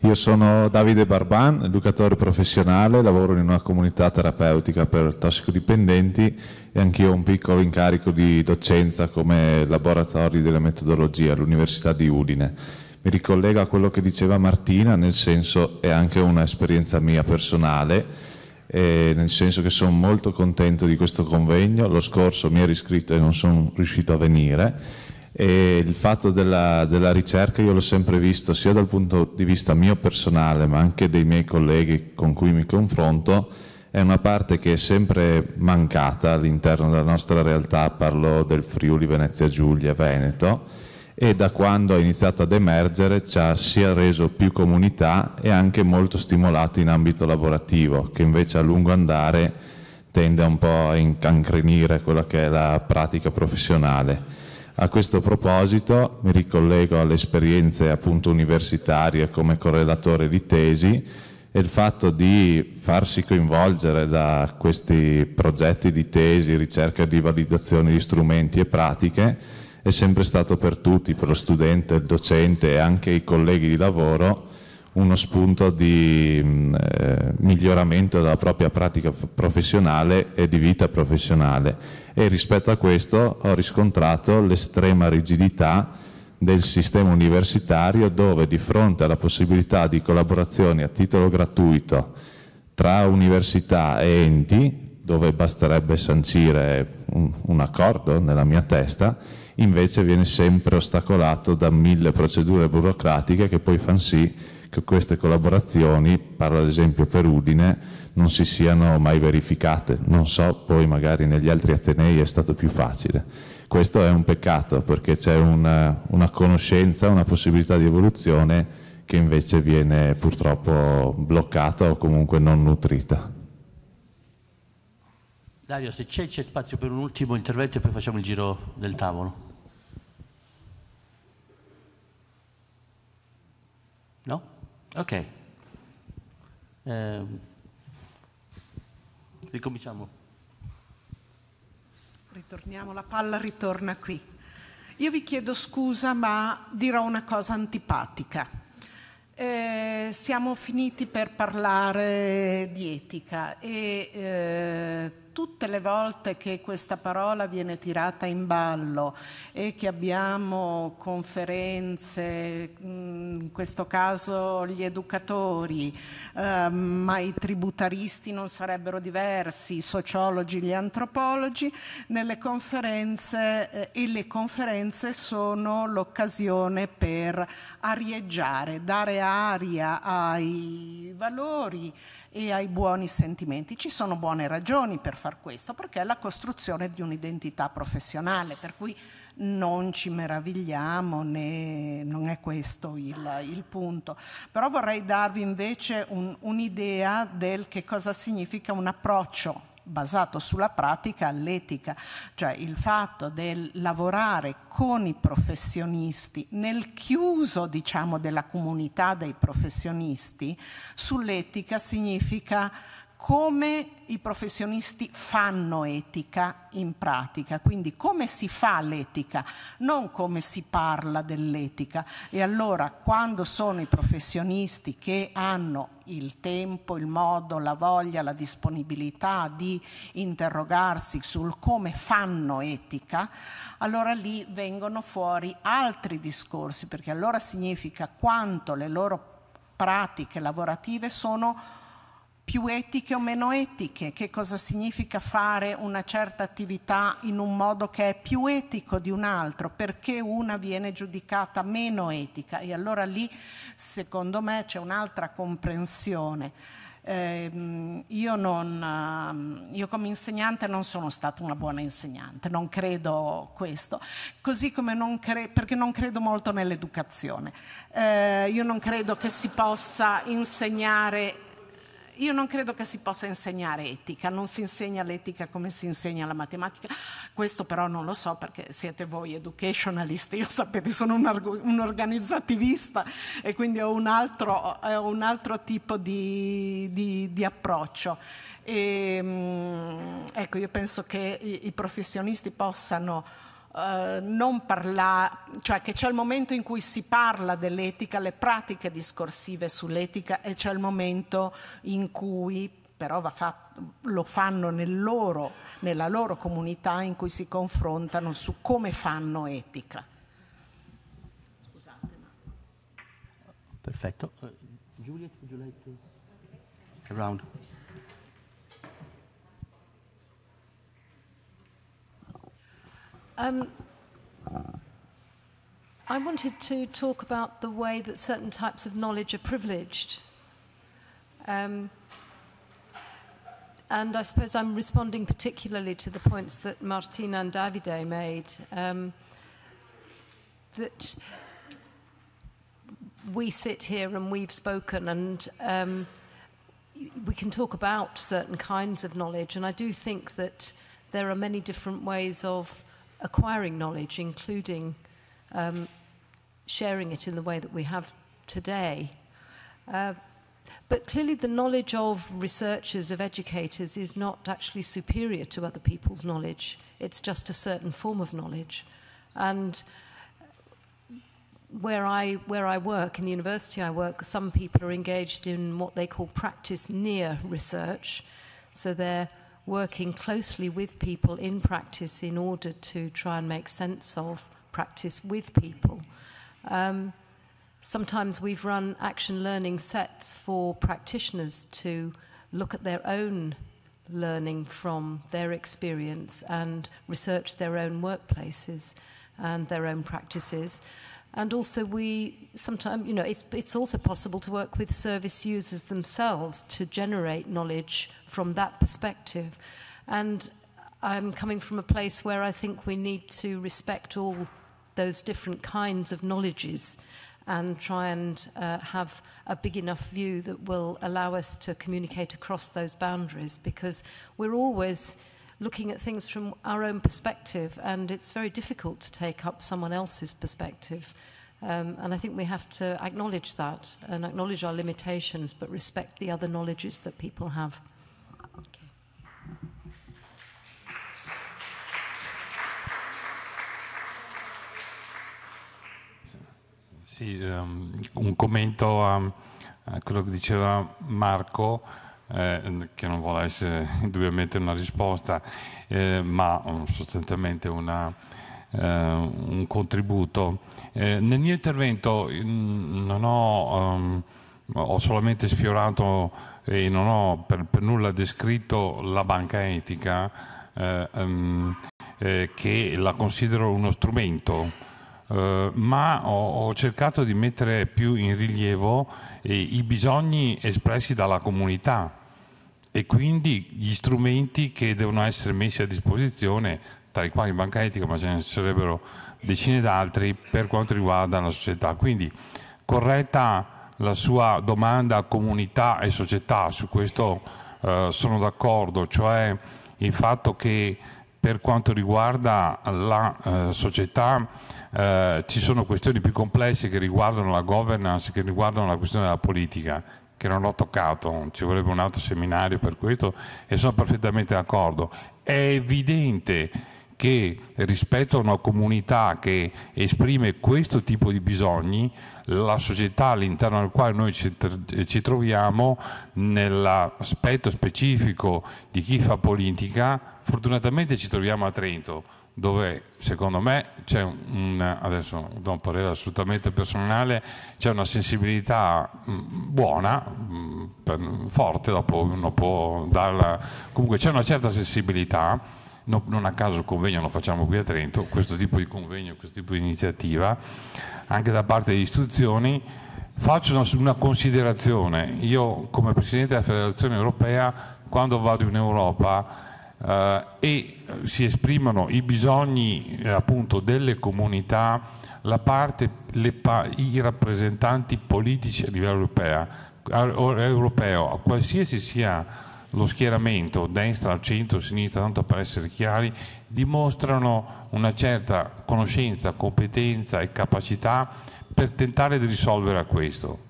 Io sono Davide Barban, educatore professionale, lavoro in una comunità terapeutica per tossicodipendenti e anch'io ho un piccolo incarico di docenza come laboratorio della metodologia all'Università di Udine. Mi ricollego a quello che diceva Martina, nel senso è anche un'esperienza mia personale eh, nel senso che sono molto contento di questo convegno, lo scorso mi ero iscritto e non sono riuscito a venire. E il fatto della, della, ricerca io l'ho sempre visto sia dal punto di vista mio personale ma anche dei miei colleghi con cui mi confronto è una parte che è sempre mancata all'interno della nostra realtà, parlo del Friuli, Venezia Giulia, Veneto e da quando ha iniziato ad emergere ci ha sia reso più comunità e anche molto stimolato in ambito lavorativo, che invece a lungo andare tende un po' a incancrenire quella che è la pratica professionale. A questo proposito mi ricollego alle esperienze appunto universitarie come correlatore di tesi e il fatto di farsi coinvolgere da questi progetti di tesi, ricerca di validazione di strumenti e pratiche è sempre stato per tutti, per lo studente, il docente e anche i colleghi di lavoro, uno spunto di mm, eh, miglioramento della propria pratica professionale e di vita professionale e rispetto a questo ho riscontrato l'estrema rigidità del sistema universitario dove di fronte alla possibilità di collaborazioni a titolo gratuito tra università e enti, dove basterebbe sancire un, un accordo nella mia testa, invece viene sempre ostacolato da mille procedure burocratiche che poi fanno sì che queste collaborazioni, parlo ad esempio per Udine, non si siano mai verificate. Non so, poi magari negli altri Atenei è stato più facile. Questo è un peccato perché c'è una, una conoscenza, una possibilità di evoluzione che invece viene purtroppo bloccata o comunque non nutrita. Dario, se c'è, c'è spazio per un ultimo intervento e poi facciamo il giro del tavolo. Ok. Eh, ricominciamo. Ritorniamo, la palla ritorna qui. Io vi chiedo scusa, ma dirò una cosa antipatica. Eh, siamo finiti per parlare di etica e eh, tutte le volte che questa parola viene tirata in ballo e che abbiamo conferenze, mm, in questo caso gli educatori, eh, ma i tributaristi non sarebbero diversi, i sociologi, gli antropologi, nelle conferenze eh, e le conferenze sono l'occasione per arieggiare, dare aria ai valori, e ai buoni sentimenti. Ci sono buone ragioni per far questo, perché è la costruzione di un'identità professionale, per cui non ci meravigliamo, né, non è questo il, il, punto. Però vorrei darvi invece un'idea del che cosa significa un approccio basato sulla pratica all'etica, cioè il fatto del lavorare con i professionisti nel chiuso diciamo, della comunità dei professionisti sull'etica significa come i professionisti fanno etica in pratica, quindi come si fa l'etica, non come si parla dell'etica. E allora quando sono i professionisti che hanno il tempo, il modo, la voglia, la disponibilità di interrogarsi sul come fanno etica, allora lì vengono fuori altri discorsi, perché allora significa quanto le loro pratiche lavorative sono più etiche o meno etiche, che cosa significa fare una certa attività in un modo che è più etico di un altro, perché una viene giudicata meno etica e allora lì secondo me c'è un'altra comprensione. Eh, io, non, ehm, io, come insegnante non sono stata una buona insegnante, non credo questo, così come non cre- perché non credo molto nell'educazione. Eh, io non credo che si possa insegnare io non credo che si possa insegnare etica, non si insegna l'etica come si insegna la matematica, questo però non lo so perché siete voi educationalist, io sapete sono un, un organizzativista e quindi ho un altro, ho un altro tipo di, di, di approccio. E, ehm, ecco, io penso che i, i professionisti possano eh, non parlare, cioè che c'è il momento in cui si parla dell'etica, le pratiche discorsive sull'etica e c'è il momento in cui però fatto, lo fanno nel loro, nella loro comunità in cui si confrontano su come fanno etica. Scusate. Ma... Perfetto. Uh, eh, Juliet, would you like to... Around. Um, I wanted to talk about the way that certain types of knowledge are privileged. Um, and I suppose I'm responding particularly to the points that Martina and Davide made. Um, that we sit here and we've spoken and um, we can talk about certain kinds of knowledge. And I do think that there are many different ways of acquiring knowledge, including um, sharing it in the way that we have today. Uh, but clearly, the knowledge of researchers, of educators, is not actually superior to other people's knowledge. It's just a certain form of knowledge. And where I, where I work, in the university I work, some people are engaged in what they call practice near research. So they're working closely with people in practice in order to try and make sense of practice with people. Um, sometimes we've run action learning sets for practitioners to look at their own learning from their experience and research their own workplaces and their own practices. And also, we sometimes, you know, it's, it's also possible to work with service users themselves to generate knowledge from that perspective. And I'm coming from a place where I think we need to respect all those different kinds of knowledges and try and uh, have a big enough view that will allow us to communicate across those boundaries because we're always looking at things from our own perspective, and it's very difficult to take up someone else's perspective. Um, and I think we have to acknowledge that and acknowledge our limitations, but respect the other knowledges that people have. Sì, um, un commento a, a quello che diceva Marco. eh, che non vuole essere indubbiamente una risposta, eh, ma mm, sostanzialmente una, eh, un contributo. Eh, nel mio intervento non ho, um, ho solamente sfiorato e non ho per, per nulla descritto la banca etica um, che la considero uno strumento. Uh, ma ho, ho, cercato di mettere più in rilievo eh, i bisogni espressi dalla comunità e quindi gli strumenti che devono essere messi a disposizione, tra i quali banca etica, ma ce ne sarebbero decine d'altri per quanto riguarda la società. Quindi corretta la sua domanda a comunità e società, su questo eh, sono d'accordo, cioè il fatto che per quanto riguarda la eh, società eh, ci sono questioni più complesse che riguardano la governance, che riguardano la questione della politica che non l'ho toccato, ci vorrebbe un altro seminario per questo e sono perfettamente d'accordo. È evidente che rispetto a una comunità che esprime questo tipo di bisogni, la società all'interno della quale noi ci troviamo, nell'aspetto specifico di chi fa politica, fortunatamente ci troviamo a Trento, dove secondo me c'è un, adesso do un parere assolutamente personale, c'è una sensibilità mm, buona, mm, forte, dopo uno può darla, comunque c'è una certa sensibilità, non a caso il convegno lo facciamo qui a Trento, questo tipo di convegno, questo tipo di iniziativa, anche da parte delle istituzioni, faccio una, una considerazione, io come Presidente della Federazione Europea quando vado in Europa eh, e eh, si esprimono i bisogni eh, appunto delle comunità, parte, pa i rappresentanti politici a livello europea, a, europeo, qualsiasi sia lo schieramento, destra, centro, sinistra, tanto per essere chiari, dimostrano una certa conoscenza, competenza e capacità per tentare di risolvere questo.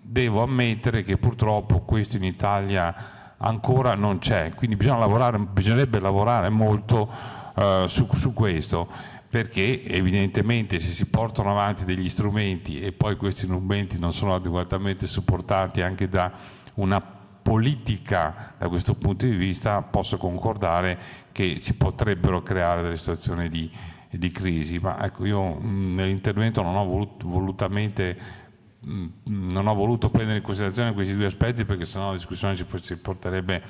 Devo ammettere che purtroppo questo in Italia ancora non c'è, quindi lavorare, bisognerebbe lavorare molto eh, su, su questo perché evidentemente se si portano avanti degli strumenti e poi questi strumenti non sono adeguatamente supportati anche da una politica da questo punto di vista posso concordare che si potrebbero creare delle situazioni di, di crisi ma ecco io nell'intervento non ho volut volutamente Mm, non ho voluto prendere in considerazione questi due aspetti perché sennò la discussione ci, porterebbe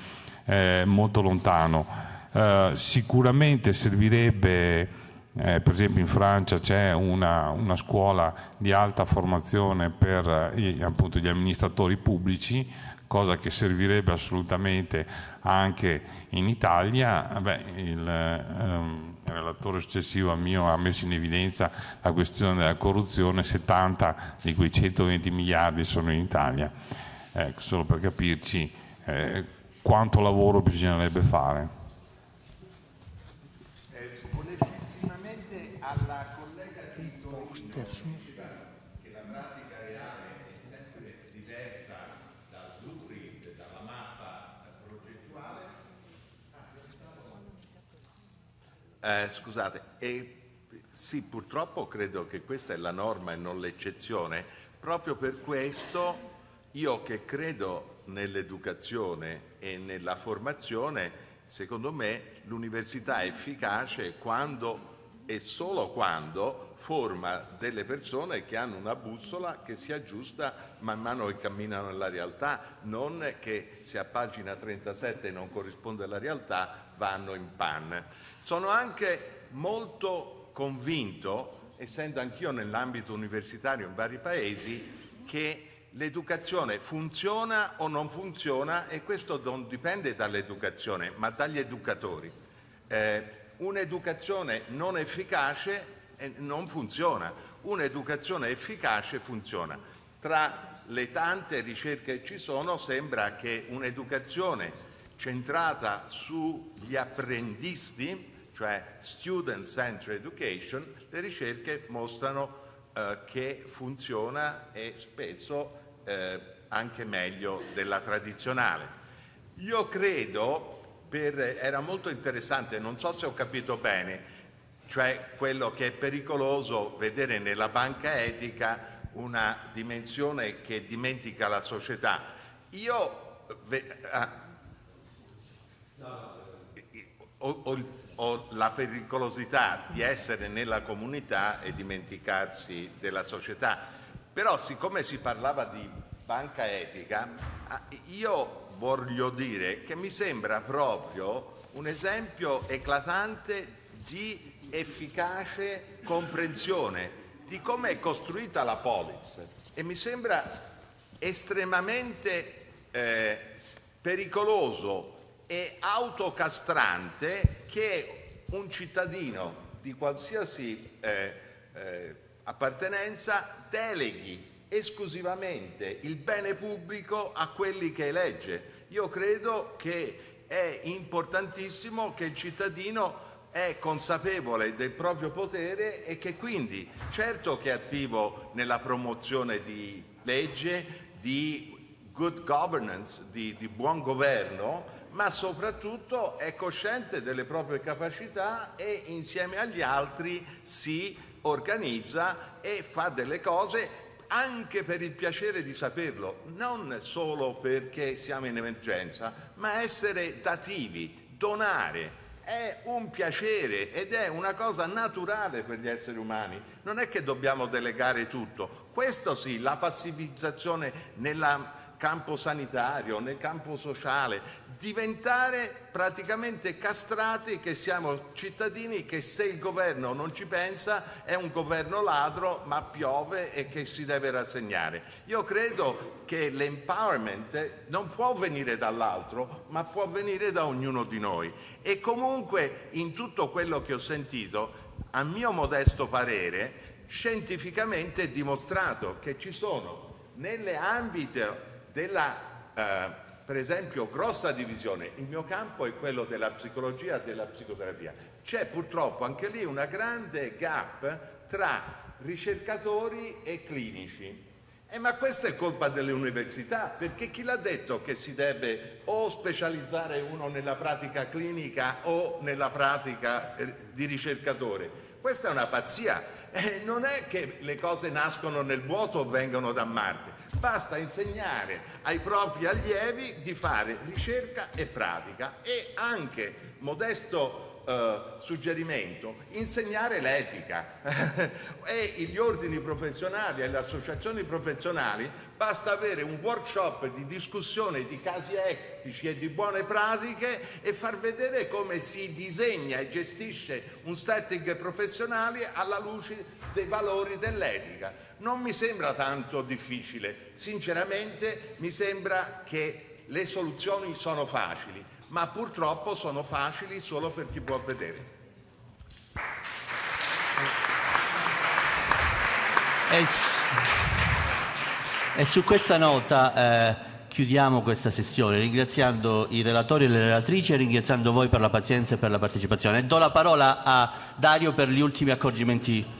eh, molto lontano. Eh, sicuramente servirebbe eh, per esempio in Francia c'è una, una scuola di alta formazione per eh, appunto, gli amministratori pubblici, cosa che servirebbe assolutamente anche in Italia. Beh, il, ehm, il relatore successivo a mio ha messo in evidenza la questione della corruzione, 70 di quei 120 miliardi sono in Italia. Ecco, solo per capirci eh, quanto lavoro bisognerebbe fare. Eh, scusate, eh, sì, purtroppo credo che questa è la norma e non l'eccezione. Proprio per questo io che credo nell'educazione e nella formazione, secondo me l'università è efficace quando e solo quando forma delle persone che hanno una bussola che si aggiusta man mano che camminano nella realtà, non che se a pagina 37 non corrisponde alla realtà vanno in panne. Sono anche molto convinto, essendo anch'io nell'ambito universitario in vari paesi, che l'educazione funziona o non funziona e questo non dipende dall'educazione, ma dagli educatori. Eh, un'educazione non efficace eh, non funziona, un'educazione efficace funziona. Tra le tante ricerche che ci sono sembra che un'educazione centrata sugli apprendisti, cioè Student Centered Education, le ricerche mostrano eh, che funziona e spesso eh, anche meglio della tradizionale. Io credo, per, era molto interessante, non so se ho capito bene, cioè quello che è pericoloso vedere nella banca etica una dimensione che dimentica la società. Io eh, ah, ho, o, o la pericolosità di essere nella comunità e dimenticarsi della società. Però siccome si parlava di banca etica, io voglio dire che mi sembra proprio un esempio eclatante di efficace comprensione di come è costruita la polis e mi sembra estremamente eh, pericoloso è autocastrante che un cittadino di qualsiasi eh, eh, appartenenza deleghi esclusivamente il bene pubblico a quelli che elegge. Io credo che è importantissimo che il cittadino è consapevole del proprio potere e che quindi certo che è attivo nella promozione di legge, di good governance, di, di buon governo, ma soprattutto è cosciente delle proprie capacità e insieme agli altri si organizza e fa delle cose anche per il piacere di saperlo, non solo perché siamo in emergenza, ma essere dativi, donare. È un piacere ed è una cosa naturale per gli esseri umani. Non è che dobbiamo delegare tutto. Questo sì, la passivizzazione nella campo sanitario, nel campo sociale, diventare praticamente castrati che siamo cittadini che se il governo non ci pensa è un governo ladro ma piove e che si deve rassegnare. Io credo che l'empowerment non può venire dall'altro ma può venire da ognuno di noi e comunque in tutto quello che ho sentito, a mio modesto parere, scientificamente è dimostrato che ci sono nelle ambite della, eh, per esempio, grossa divisione. Il mio campo è quello della psicologia e della psicoterapia. C'è purtroppo anche lì una grande gap tra ricercatori e clinici. Eh, ma questa è colpa delle università, perché chi l'ha detto che si deve o specializzare uno nella pratica clinica o nella pratica eh, di ricercatore? Questa è una pazzia. Eh, non è che le cose nascono nel vuoto o vengono da Marte. Basta insegnare ai propri allievi di fare ricerca e pratica e anche, modesto eh, suggerimento, insegnare l'etica e gli ordini professionali e le associazioni professionali, basta avere un workshop di discussione di casi etici e di buone pratiche e far vedere come si disegna e gestisce un setting professionale alla luce dei valori dell'etica non mi sembra tanto difficile, sinceramente mi sembra che le soluzioni sono facili, ma purtroppo sono facili solo per chi può vedere. E su questa nota eh, chiudiamo questa sessione ringraziando i relatori e le relatrici e ringraziando voi per la pazienza e per la partecipazione. do la parola a Dario per gli ultimi accorgimenti